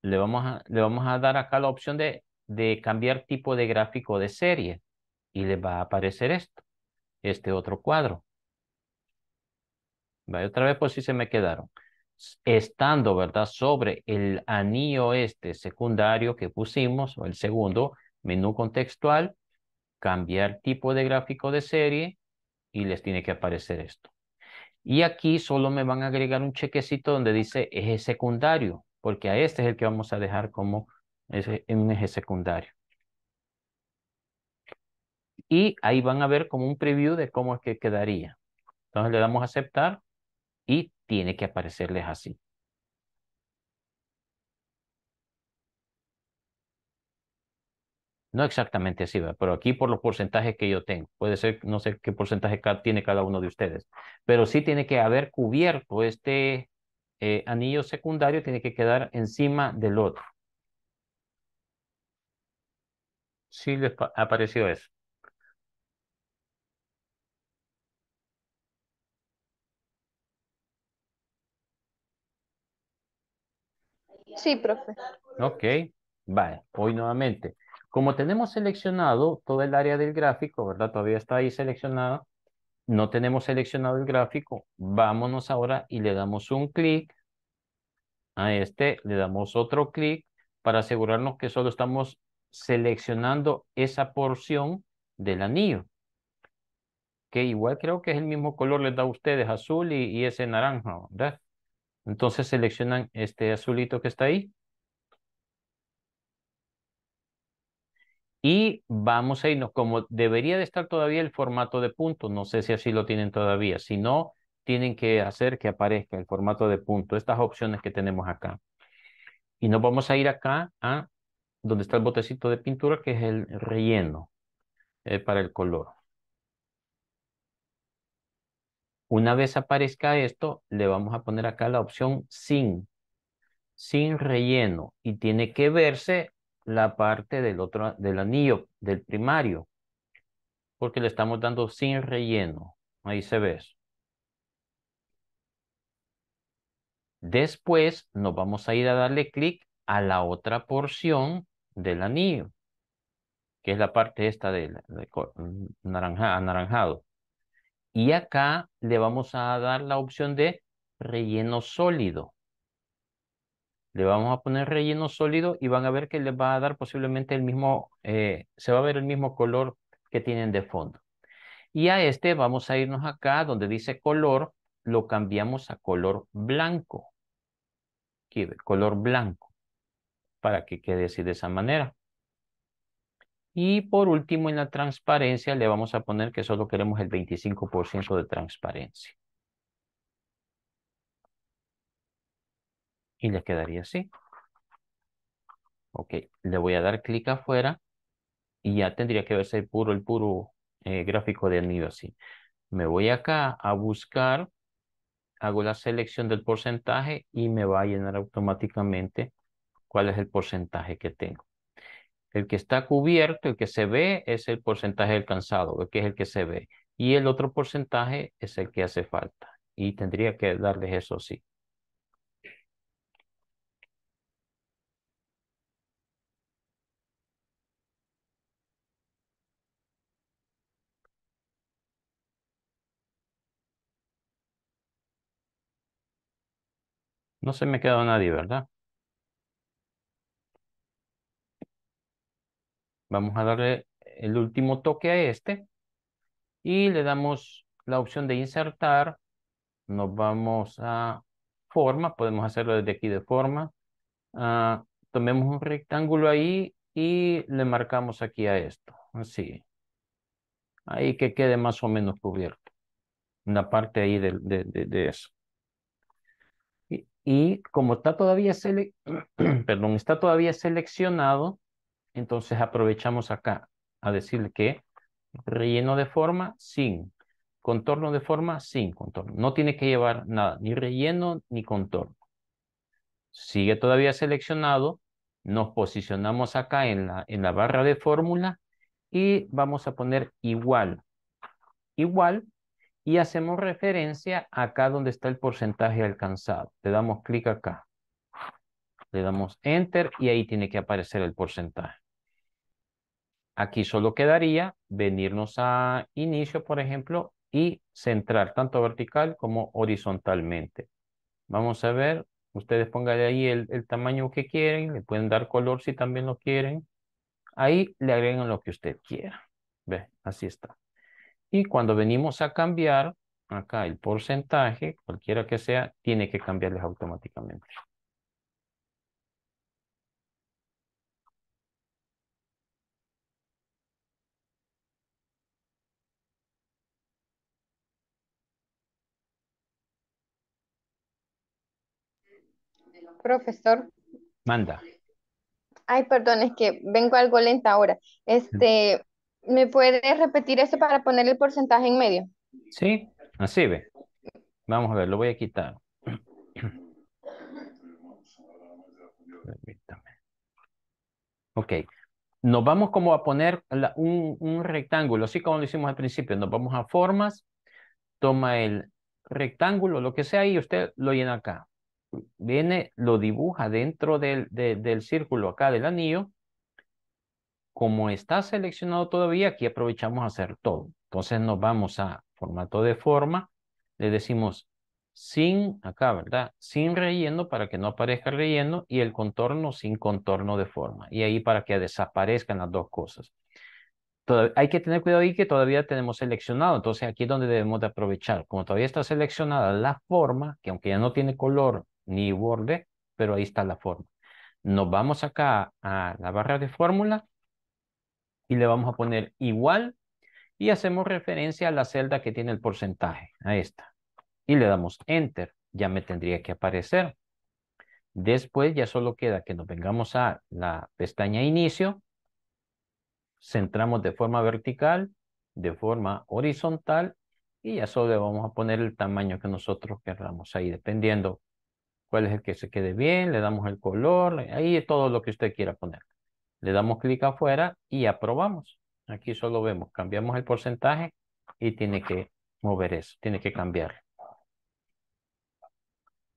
Le vamos a, le vamos a dar acá la opción de, de cambiar tipo de gráfico de serie y les va a aparecer esto, este otro cuadro. ¿Vale? Otra vez por pues, si sí se me quedaron. Estando, ¿verdad? Sobre el anillo este secundario que pusimos, o el segundo, menú contextual, cambiar tipo de gráfico de serie y les tiene que aparecer esto. Y aquí solo me van a agregar un chequecito donde dice eje secundario, porque a este es el que vamos a dejar como un eje secundario. Y ahí van a ver como un preview de cómo es que quedaría. Entonces le damos a aceptar y tiene que aparecerles así. No exactamente así, va, pero aquí por los porcentajes que yo tengo. Puede ser, no sé qué porcentaje tiene cada uno de ustedes, pero sí tiene que haber cubierto este eh, anillo secundario, tiene que quedar encima del otro. Sí les apareció eso. Sí, profe. Ok, vale, hoy nuevamente. Como tenemos seleccionado todo el área del gráfico, ¿verdad? Todavía está ahí seleccionada. No tenemos seleccionado el gráfico. Vámonos ahora y le damos un clic a este. Le damos otro clic para asegurarnos que solo estamos seleccionando esa porción del anillo. Que igual creo que es el mismo color les da a ustedes, azul y, y ese naranja, ¿verdad? Entonces seleccionan este azulito que está ahí Y vamos a irnos como debería de estar todavía el formato de punto, No sé si así lo tienen todavía. Si no, tienen que hacer que aparezca el formato de punto. Estas opciones que tenemos acá. Y nos vamos a ir acá a donde está el botecito de pintura, que es el relleno eh, para el color. Una vez aparezca esto, le vamos a poner acá la opción sin, sin relleno. Y tiene que verse la parte del otro, del anillo, del primario, porque le estamos dando sin relleno. Ahí se ve Después nos vamos a ir a darle clic a la otra porción del anillo, que es la parte esta de, mm, naranja, anaranjado. Y acá le vamos a dar la opción de relleno sólido le vamos a poner relleno sólido y van a ver que le va a dar posiblemente el mismo, eh, se va a ver el mismo color que tienen de fondo. Y a este vamos a irnos acá donde dice color, lo cambiamos a color blanco. Aquí, color blanco, para que quede así de esa manera. Y por último, en la transparencia le vamos a poner que solo queremos el 25% de transparencia. y le quedaría así. Ok, le voy a dar clic afuera y ya tendría que verse el puro, el puro eh, gráfico de nido así. Me voy acá a buscar, hago la selección del porcentaje y me va a llenar automáticamente cuál es el porcentaje que tengo. El que está cubierto, el que se ve, es el porcentaje alcanzado, que es el que se ve. Y el otro porcentaje es el que hace falta. Y tendría que darles eso sí. No se me quedó nadie, ¿verdad? Vamos a darle el último toque a este y le damos la opción de insertar. Nos vamos a forma, podemos hacerlo desde aquí de forma. Ah, tomemos un rectángulo ahí y le marcamos aquí a esto, así. Ahí que quede más o menos cubierto, una parte ahí de, de eso. Y como está todavía, está todavía seleccionado, entonces aprovechamos acá a decirle que relleno de forma sin, contorno de forma sin contorno. No tiene que llevar nada, ni relleno ni contorno. Sigue todavía seleccionado, nos posicionamos acá en la, en la barra de fórmula y vamos a poner igual. Igual y hacemos referencia acá donde está el porcentaje alcanzado. Le damos clic acá. Le damos Enter y ahí tiene que aparecer el porcentaje. Aquí solo quedaría venirnos a inicio, por ejemplo, y centrar tanto vertical como horizontalmente. Vamos a ver, ustedes pongan ahí el, el tamaño que quieren, le pueden dar color si también lo quieren. Ahí le agregan lo que usted quiera. Ve, así está. Y cuando venimos a cambiar, acá el porcentaje, cualquiera que sea, tiene que cambiarles automáticamente. Profesor. Manda. Ay, perdón, es que vengo algo lenta ahora. Este, ¿Me puedes repetir esto para poner el porcentaje en medio? Sí, así ve. Vamos a ver, lo voy a quitar. Permítame. Ok. Nos vamos como a poner un, rectángulo, así como lo hicimos al principio. Nos vamos a formas, toma el rectángulo, lo que sea, ahí, usted lo llena acá. Viene, lo dibuja dentro del, del círculo acá del anillo como está seleccionado todavía, aquí aprovechamos a hacer todo. Entonces nos vamos a formato de forma, le decimos sin, acá, ¿verdad? Sin relleno para que no aparezca relleno y el contorno sin contorno de forma. Y ahí para que desaparezcan las dos cosas. hay que tener cuidado ahí que todavía tenemos seleccionado. Entonces aquí es donde debemos de aprovechar. Como todavía está seleccionada la forma, que aunque ya no tiene color ni borde, pero ahí está la forma. Nos vamos acá a la barra de fórmula y le vamos a poner igual y hacemos referencia a la celda que tiene el porcentaje, a esta. Y le damos Enter, ya me tendría que aparecer. Después ya solo queda que nos vengamos a la pestaña Inicio, centramos de forma vertical, de forma horizontal y ya solo le vamos a poner el tamaño que nosotros queramos ahí, dependiendo cuál es el que se quede bien, le damos el color, ahí todo lo que usted quiera poner. Le damos clic afuera y aprobamos. Aquí solo vemos, cambiamos el porcentaje y tiene que mover eso, tiene que cambiar.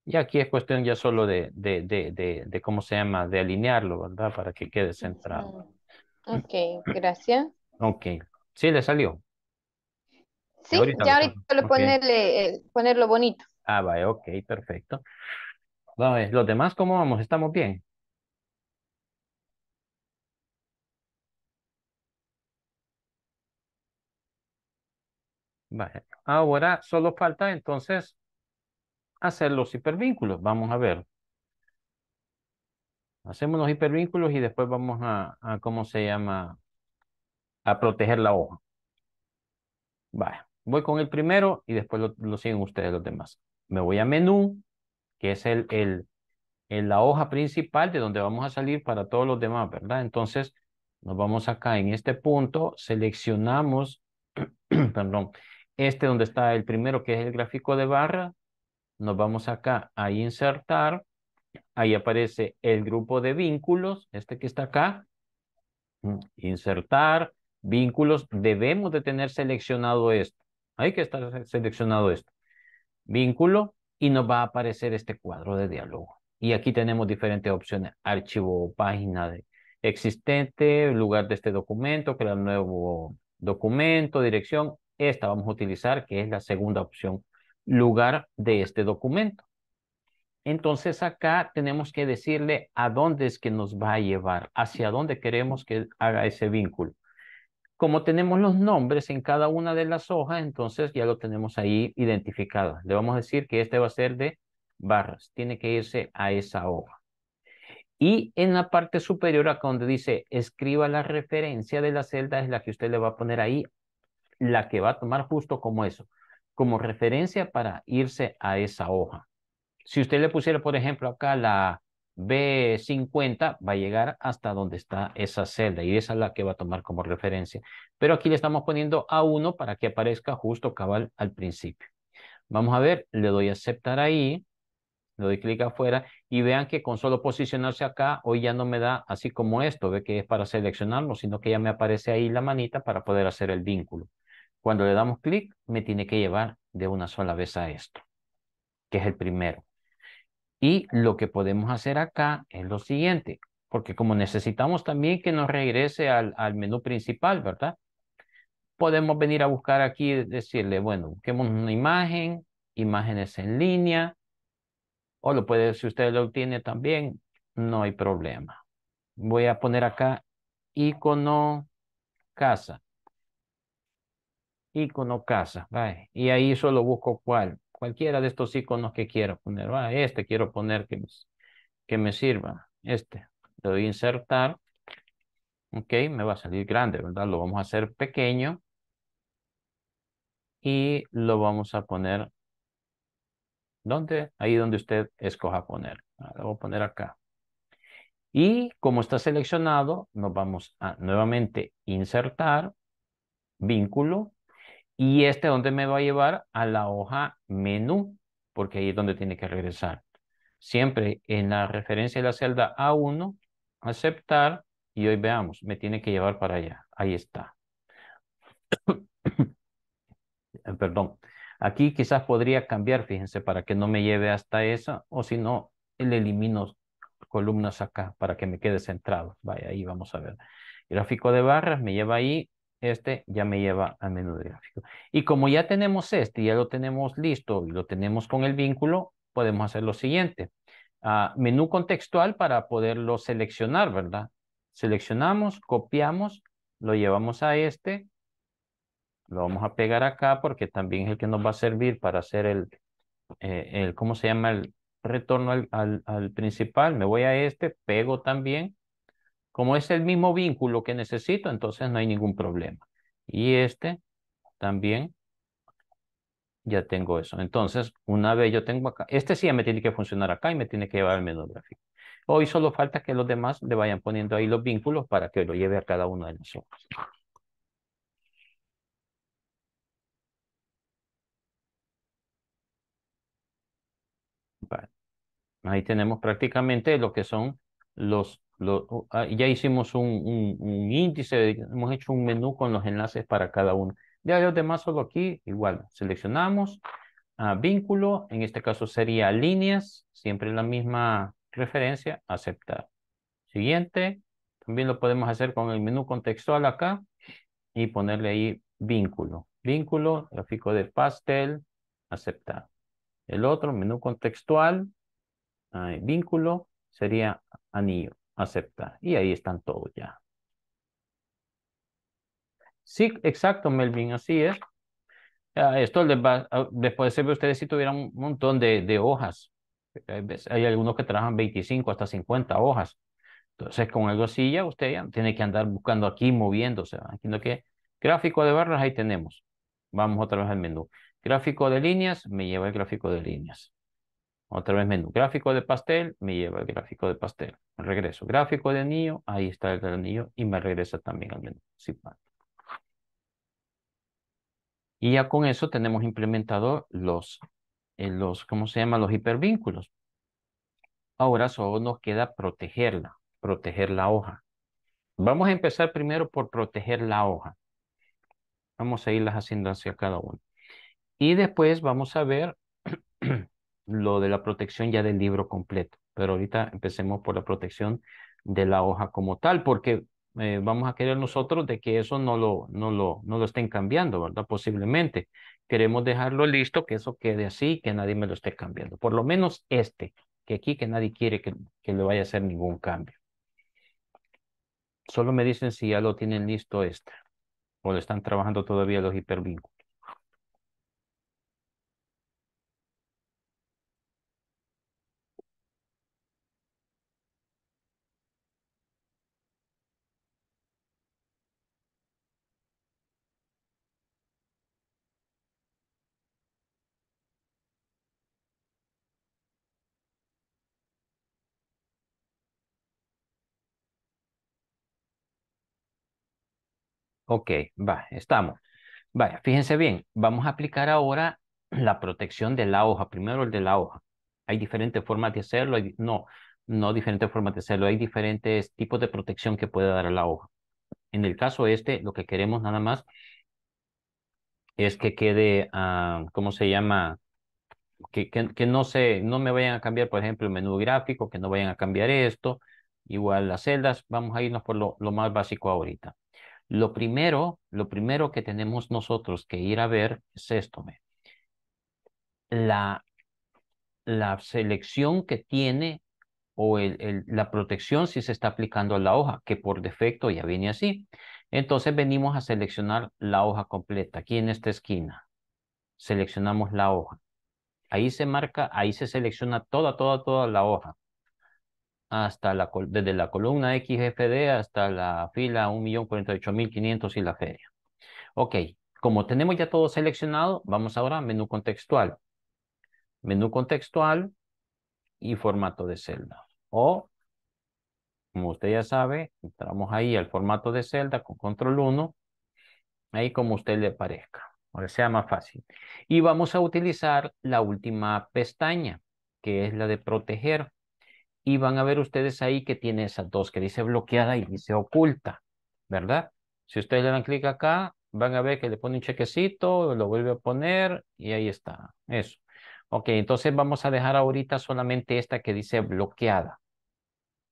Y aquí es cuestión ya solo de, de, de, de, cómo se llama, de alinearlo, ¿verdad? Para que quede centrado. Ok, gracias. Ok, sí le salió. Sí, ya ahorita lo, ponerle, eh, ponerlo bonito. Ah, vale, ok, perfecto. los demás, ¿cómo vamos? ¿Estamos bien? Ahora solo falta entonces hacer los hipervínculos. Vamos a ver. Hacemos los hipervínculos y después vamos a, ¿cómo se llama? A proteger la hoja. Vale. Voy con el primero y después lo, siguen ustedes los demás. Me voy a menú, que es el, el, en la hoja principal de donde vamos a salir para todos los demás, ¿verdad? Entonces, nos vamos acá en este punto, seleccionamos, perdón, este donde está el primero, que es el gráfico de barra, nos vamos acá a insertar, ahí aparece el grupo de vínculos, este que está acá, mm, insertar, vínculos, debemos de tener seleccionado esto, hay que estar seleccionado esto, vínculo, y nos va a aparecer este cuadro de diálogo. Y aquí tenemos diferentes opciones, archivo página de existente, lugar de este documento, crear nuevo documento, dirección, esta vamos a utilizar, que es la segunda opción, lugar de este documento. Entonces acá tenemos que decirle a dónde es que nos va a llevar, hacia dónde queremos que haga ese vínculo. Como tenemos los nombres en cada una de las hojas, entonces ya lo tenemos ahí identificado. Le vamos a decir que este va a ser de barras, tiene que irse a esa hoja. Y en la parte superior, acá donde dice escriba la referencia de la celda, es la que usted le va a poner ahí la que va a tomar justo como eso, como referencia para irse a esa hoja. Si usted le pusiera, por ejemplo, acá la B50, va a llegar hasta donde está esa celda y esa es la que va a tomar como referencia. Pero aquí le estamos poniendo A1 para que aparezca justo cabal al principio. Vamos a ver, le doy a aceptar ahí, le doy clic afuera y vean que con solo posicionarse acá, hoy ya no me da así como esto, ve que es para seleccionarlo, sino que ya me aparece ahí la manita para poder hacer el vínculo. Cuando le damos clic, me tiene que llevar de una sola vez a esto, que es el primero. Y lo que podemos hacer acá es lo siguiente, porque como necesitamos también que nos regrese al, menú principal, ¿verdad? Podemos venir a buscar aquí decirle, bueno, busquemos una imagen, imágenes en línea, o lo puede, si usted lo tiene también, no hay problema. Voy a poner acá icono casa icono casa, Y ahí solo busco cuál, cualquiera de estos iconos que quiero poner, Este quiero poner que me, que me sirva, este. voy doy insertar, ok, me va a salir grande, ¿verdad? Lo vamos a hacer pequeño y lo vamos a poner, ¿dónde? Ahí donde usted escoja poner, ah, lo voy a poner acá. Y como está seleccionado, nos vamos a nuevamente insertar, vínculo, y este donde me va a llevar a la hoja menú, porque ahí es donde tiene que regresar. Siempre en la referencia de la celda A1, aceptar, y hoy veamos, me tiene que llevar para allá. Ahí está. Ah, perdón. Aquí quizás podría cambiar, fíjense, para que no me lleve hasta esa, o si no, le elimino columnas acá para que me quede centrado. Vaya, ahí vamos a ver. Gráfico de barras me lleva ahí este ya me lleva al menú gráfico. Y como ya tenemos este, ya lo tenemos listo y lo tenemos con el vínculo, podemos hacer lo siguiente. Ah, menú contextual para poderlo seleccionar, ¿verdad? Seleccionamos, copiamos, lo llevamos a este. Lo vamos a pegar acá porque también es el que nos va a servir para hacer el, eh, el ¿cómo se llama? El retorno al, al principal. Me voy a este, pego también como es el mismo vínculo que necesito, entonces no hay ningún problema. Y este también ya tengo eso. Entonces, una vez yo tengo acá, este sí ya me tiene que funcionar acá y me tiene que llevar el menú gráfico. Hoy solo falta que los demás le vayan poniendo ahí los vínculos para que lo lleve a cada uno de nosotros. Vale. Ahí tenemos prácticamente lo que son los Ah, ya hicimos un, índice, hemos hecho un menú con los enlaces para cada uno. Ya los demás solo aquí, igual, seleccionamos ah, vínculo, en este caso sería líneas, siempre la misma referencia, aceptar. Siguiente, también lo podemos hacer con el menú contextual acá y ponerle ahí vínculo. Vínculo, gráfico de pastel, aceptar. El otro, menú contextual, vínculo, sería anillo acepta Y ahí están todos ya. Sí, exacto, Melvin, así es. Ah, esto ah, después de ustedes si tuvieran un montón de, hojas. Hay algunos que trabajan 25 hasta 50 hojas. Entonces, con algo así ya usted tiene que andar buscando aquí, moviéndose. Haciendo que gráfico de barras, ahí tenemos. Vamos otra vez al menú. Gráfico de líneas, me lleva el gráfico de líneas. Otra vez menú. Gráfico de pastel, me lleva el gráfico de pastel regreso gráfico de anillo, ahí está el anillo y me regresa también al menú principal. Y ya con eso tenemos implementado los, eh, los ¿cómo se llaman? Los hipervínculos. Ahora solo nos queda protegerla, proteger la hoja. Vamos a empezar primero por proteger la hoja. Vamos a irlas haciendo hacia cada uno. Y después vamos a ver lo de la protección ya del libro completo pero ahorita empecemos por la protección de la hoja como tal, porque eh, vamos a querer nosotros de que eso no lo, no, lo, no lo estén cambiando, ¿verdad? Posiblemente. Queremos dejarlo listo, que eso quede así, que nadie me lo esté cambiando. Por lo menos este, que aquí que nadie quiere que, que le vaya a hacer ningún cambio. Solo me dicen si ya lo tienen listo este, o lo están trabajando todavía los hipervínculos. Ok, va, estamos. Vaya, fíjense bien, vamos a aplicar ahora la protección de la hoja, primero el de la hoja. Hay diferentes formas de hacerlo, no, no diferentes formas de hacerlo, hay diferentes tipos de protección que puede dar a la hoja. En el caso este, lo que queremos nada más es que quede, ah, ¿cómo se llama? Que, que, no se, no me vayan a cambiar, por ejemplo, el menú gráfico, que no vayan a cambiar esto, igual las celdas, vamos a irnos por lo más básico ahorita. Lo primero, lo primero que tenemos nosotros que ir a ver es esto. La, la selección que tiene o la protección si se está aplicando a la hoja, que por defecto ya viene así. Entonces venimos a seleccionar la hoja completa, aquí en esta esquina. Seleccionamos la hoja. Ahí se marca, ahí se selecciona toda, toda, toda la hoja hasta la, desde la columna XFD hasta la fila 1.048.500 y la feria. Ok, como tenemos ya todo seleccionado, vamos ahora a menú contextual. Menú contextual y formato de celda. O, como usted ya sabe, entramos ahí al formato de celda con control 1, ahí como usted le parezca, o sea más fácil. Y vamos a utilizar la última pestaña, que es la de proteger y van a ver ustedes ahí que tiene esas dos que dice bloqueada y dice oculta, ¿verdad? Si ustedes le dan clic acá, van a ver que le pone un chequecito, lo vuelve a poner y ahí está, eso. Ok, entonces vamos a dejar ahorita solamente esta que dice bloqueada.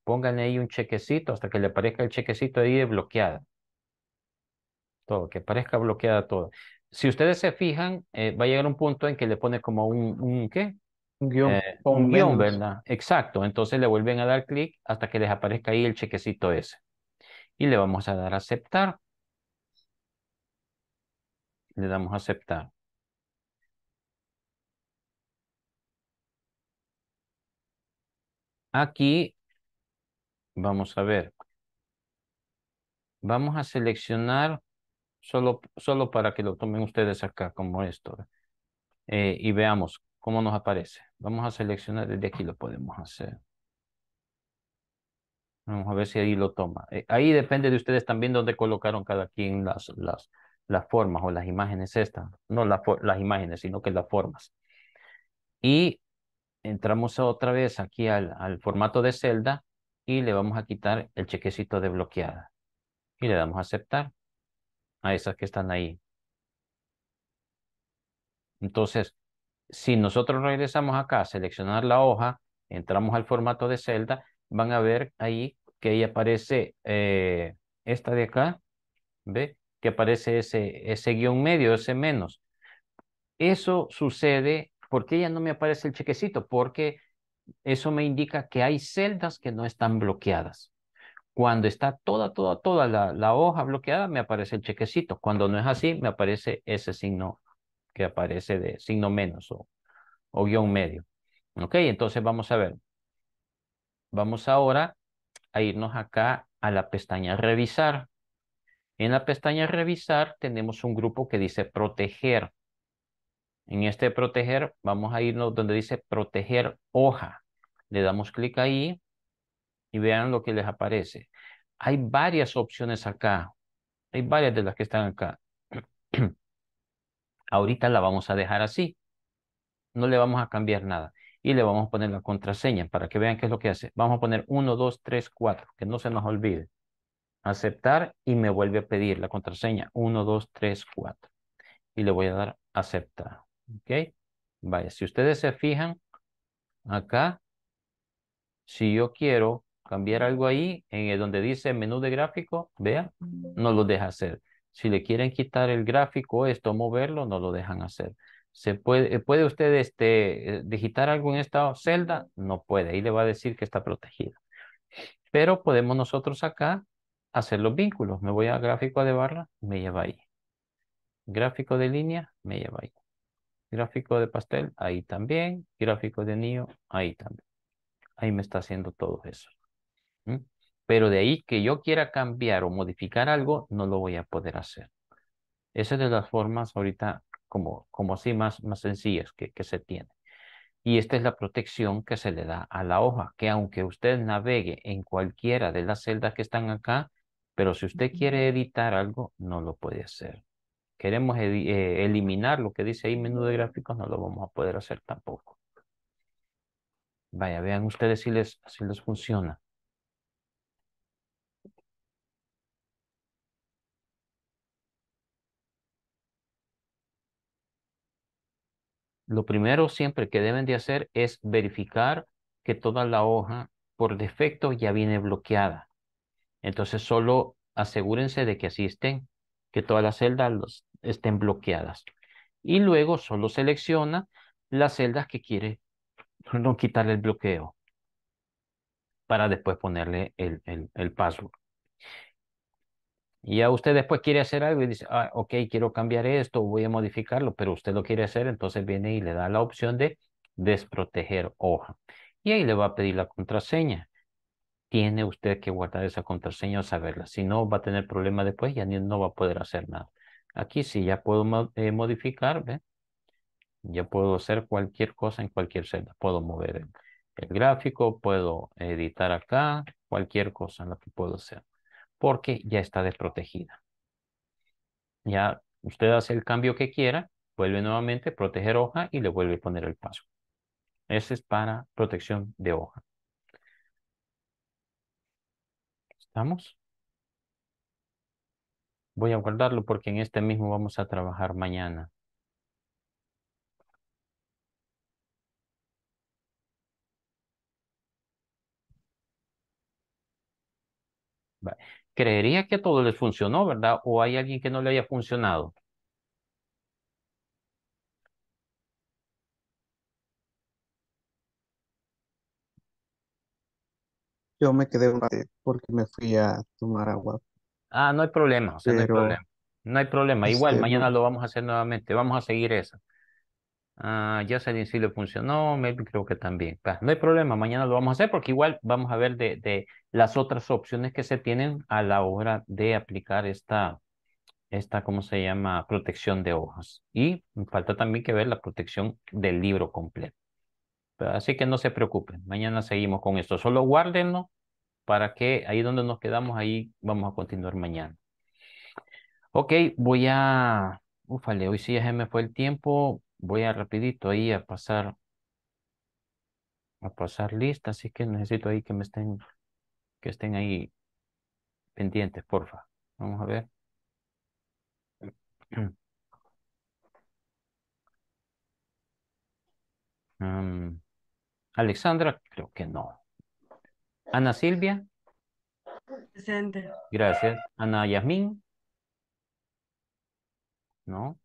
Pónganle ahí un chequecito hasta que le parezca el chequecito ahí de bloqueada. Todo, que parezca bloqueada todo. Si ustedes se fijan, eh, va a llegar un punto en que le pone como un, un ¿qué? Guión, eh, un ¿verdad? Exacto. Entonces le vuelven a dar clic hasta que les aparezca ahí el chequecito ese. Y le vamos a dar a aceptar. Le damos a aceptar. Aquí vamos a ver. Vamos a seleccionar solo, solo para que lo tomen ustedes acá como esto. Eh, y veamos Cómo nos aparece. Vamos a seleccionar, desde aquí lo podemos hacer. Vamos a ver si ahí lo toma. Eh, ahí depende de ustedes también dónde colocaron cada quien las, las, las formas o las imágenes estas. No las, las imágenes, sino que las formas. Y entramos otra vez aquí al, al formato de celda y le vamos a quitar el chequecito de bloqueada. Y le damos a aceptar a esas que están ahí. Entonces, si nosotros regresamos acá a seleccionar la hoja, entramos al formato de celda, van a ver ahí que ahí aparece eh, esta de acá, ¿ve? Que aparece ese, ese guión medio, ese menos. Eso sucede porque ya no me aparece el chequecito, porque eso me indica que hay celdas que no están bloqueadas. Cuando está toda, toda, toda la hoja bloqueada, me aparece el chequecito. Cuando no es así, me aparece ese signo que aparece de signo menos o, guión medio. Ok, entonces vamos a ver. Vamos ahora a irnos acá a la pestaña revisar. En la pestaña revisar tenemos un grupo que dice proteger. En este proteger vamos a irnos donde dice proteger hoja. Le damos clic ahí y vean lo que les aparece. Hay varias opciones acá. Hay varias de las que están acá. Ahorita la vamos a dejar así. No le vamos a cambiar nada. Y le vamos a poner la contraseña para que vean qué es lo que hace. Vamos a poner 1, 2, 3, 4, que no se nos olvide. Aceptar y me vuelve a pedir la contraseña 1, 2, 3, 4. Y le voy a dar aceptar. ¿Ok? Vaya, si ustedes se fijan, acá, si yo quiero cambiar algo ahí, en donde dice menú de gráfico, vea, no lo deja hacer. Si le quieren quitar el gráfico, esto, moverlo, no lo dejan hacer. Se puede, ¿Puede usted este, eh, digitar algo en esta celda? No puede, ahí le va a decir que está protegida. Pero podemos nosotros acá hacer los vínculos. Me voy a gráfico de barra, me lleva ahí. Gráfico de línea, me lleva ahí. Gráfico de pastel, ahí también. Gráfico de anillo, ahí también. Ahí me está haciendo todo eso. Pero de ahí que yo quiera cambiar o modificar algo, no lo voy a poder hacer. Esa es de las formas ahorita como, como así más, más sencillas que, que se tiene. Y esta es la protección que se le da a la hoja, que aunque usted navegue en cualquiera de las celdas que están acá, pero si usted quiere editar algo, no lo puede hacer. Queremos eh, eliminar lo que dice ahí menú de gráficos, no lo vamos a poder hacer tampoco. Vaya, vean ustedes si les, si les funciona. lo primero siempre que deben de hacer es verificar que toda la hoja por defecto ya viene bloqueada. Entonces solo asegúrense de que así estén, que todas las celdas estén bloqueadas. Y luego solo selecciona las celdas que quiere no quitarle el bloqueo para después ponerle el, el, el password. Y ya usted después quiere hacer algo y dice, ah, ok, quiero cambiar esto, voy a modificarlo, pero usted lo quiere hacer, entonces viene y le da la opción de desproteger hoja. Y ahí le va a pedir la contraseña. Tiene usted que guardar esa contraseña o saberla. Si no, va a tener problemas después y ya no va a poder hacer nada. Aquí sí, ya puedo eh, modificar, ¿ve? Ya puedo hacer cualquier cosa en cualquier celda. Puedo mover el, el gráfico, puedo editar acá, cualquier cosa en la que puedo hacer porque ya está desprotegida. Ya usted hace el cambio que quiera, vuelve nuevamente proteger hoja y le vuelve a poner el paso. Ese es para protección de hoja. ¿Estamos? Voy a guardarlo porque en este mismo vamos a trabajar mañana. Vale creería que todo les funcionó, ¿verdad? ¿O hay alguien que no le haya funcionado? Yo me quedé un porque me fui a tomar agua. Ah, no hay problema, no hay problema. Igual, este, mañana lo vamos a hacer nuevamente. Vamos a seguir eso. Ah, ya sé si le funcionó, creo que también. no hay problema, mañana lo vamos a hacer porque igual vamos a ver de, las otras opciones que se tienen a la hora de aplicar esta, esta, ¿cómo se llama? Protección de hojas. Y falta también que ver la protección del libro completo. Así que no se preocupen, mañana seguimos con esto. Solo guárdenlo para que ahí donde nos quedamos, ahí vamos a continuar mañana. Ok, voy a... Ufale, hoy sí ya se me fue el tiempo voy a rapidito ahí a pasar a pasar lista, así que necesito ahí que me estén que estén ahí pendientes, porfa. Vamos a ver. Alexandra, creo que no. Ana Silvia. Presente. Gracias. Ana Yasmín. No.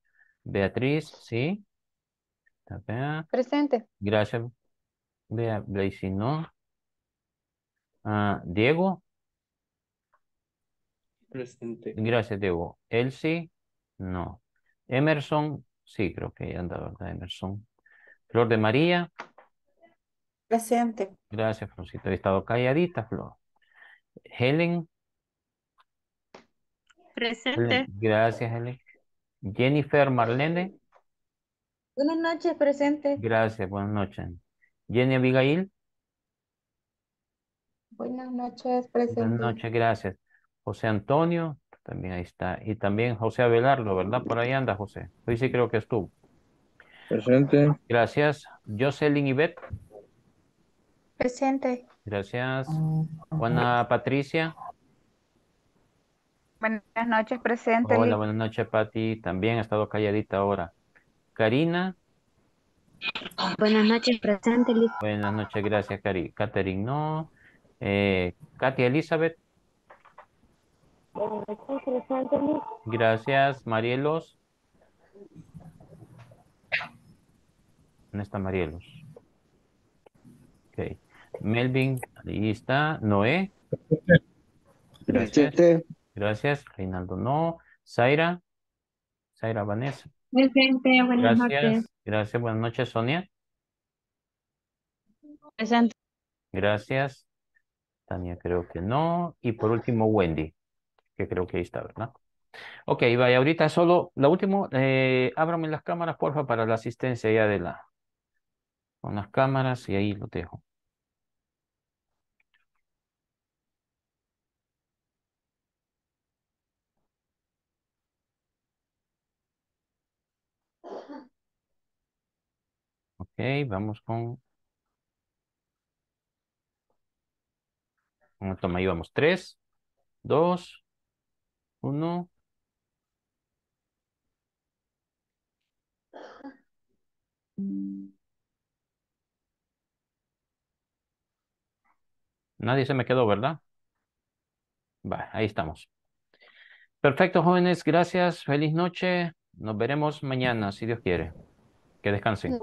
Beatriz, sí. Presente. Gracias. Vea, no. Ah, Diego. Presente. Gracias, Diego. Elsie, no. Emerson, sí, creo que ya anda, ¿verdad? Emerson. Flor de María. Presente. Gracias, Florcita. He estado calladita, Flor. Helen. Presente. Gracias, Helen. Jennifer Marlene. Buenas noches, presente. Gracias, buenas noches. Jenny Abigail. Buenas noches, presente. Buenas noches, gracias. José Antonio, también ahí está. Y también José Abelardo, ¿verdad? Por ahí anda, José. Hoy sí creo que es tú. Presente. Gracias. Jocelyn Ibet. Presente. Gracias. Juana Patricia. Buenas noches, presente. Hola, buenas noches, Pati. También ha estado calladita ahora. Karina. Buenas noches, presente. Buenas noches, gracias, Cari. Catherine, no. Eh, Katia Elizabeth. Buenas noches, Gracias, Marielos. ¿Dónde está Marielos? Ok. Melvin, ahí está. Noé. Gracias. Gracias. Reinaldo, no. Zaira. Zaira Vanessa. Presente, buenas Gracias. noches. Gracias, buenas noches, Sonia. Presente. Gracias. Tania creo que no. Y por último, Wendy, que creo que ahí está, ¿verdad? Ok, vaya, ahorita solo, la última, eh, ábrame las cámaras, porfa, para la asistencia ya de la, con las cámaras y ahí lo dejo. vamos con... toma, ahí vamos. Tres, dos, uno. Nadie se me quedó, ¿verdad? Va, ahí estamos. Perfecto, jóvenes. Gracias. Feliz noche. Nos veremos mañana, si Dios quiere. Que descansen.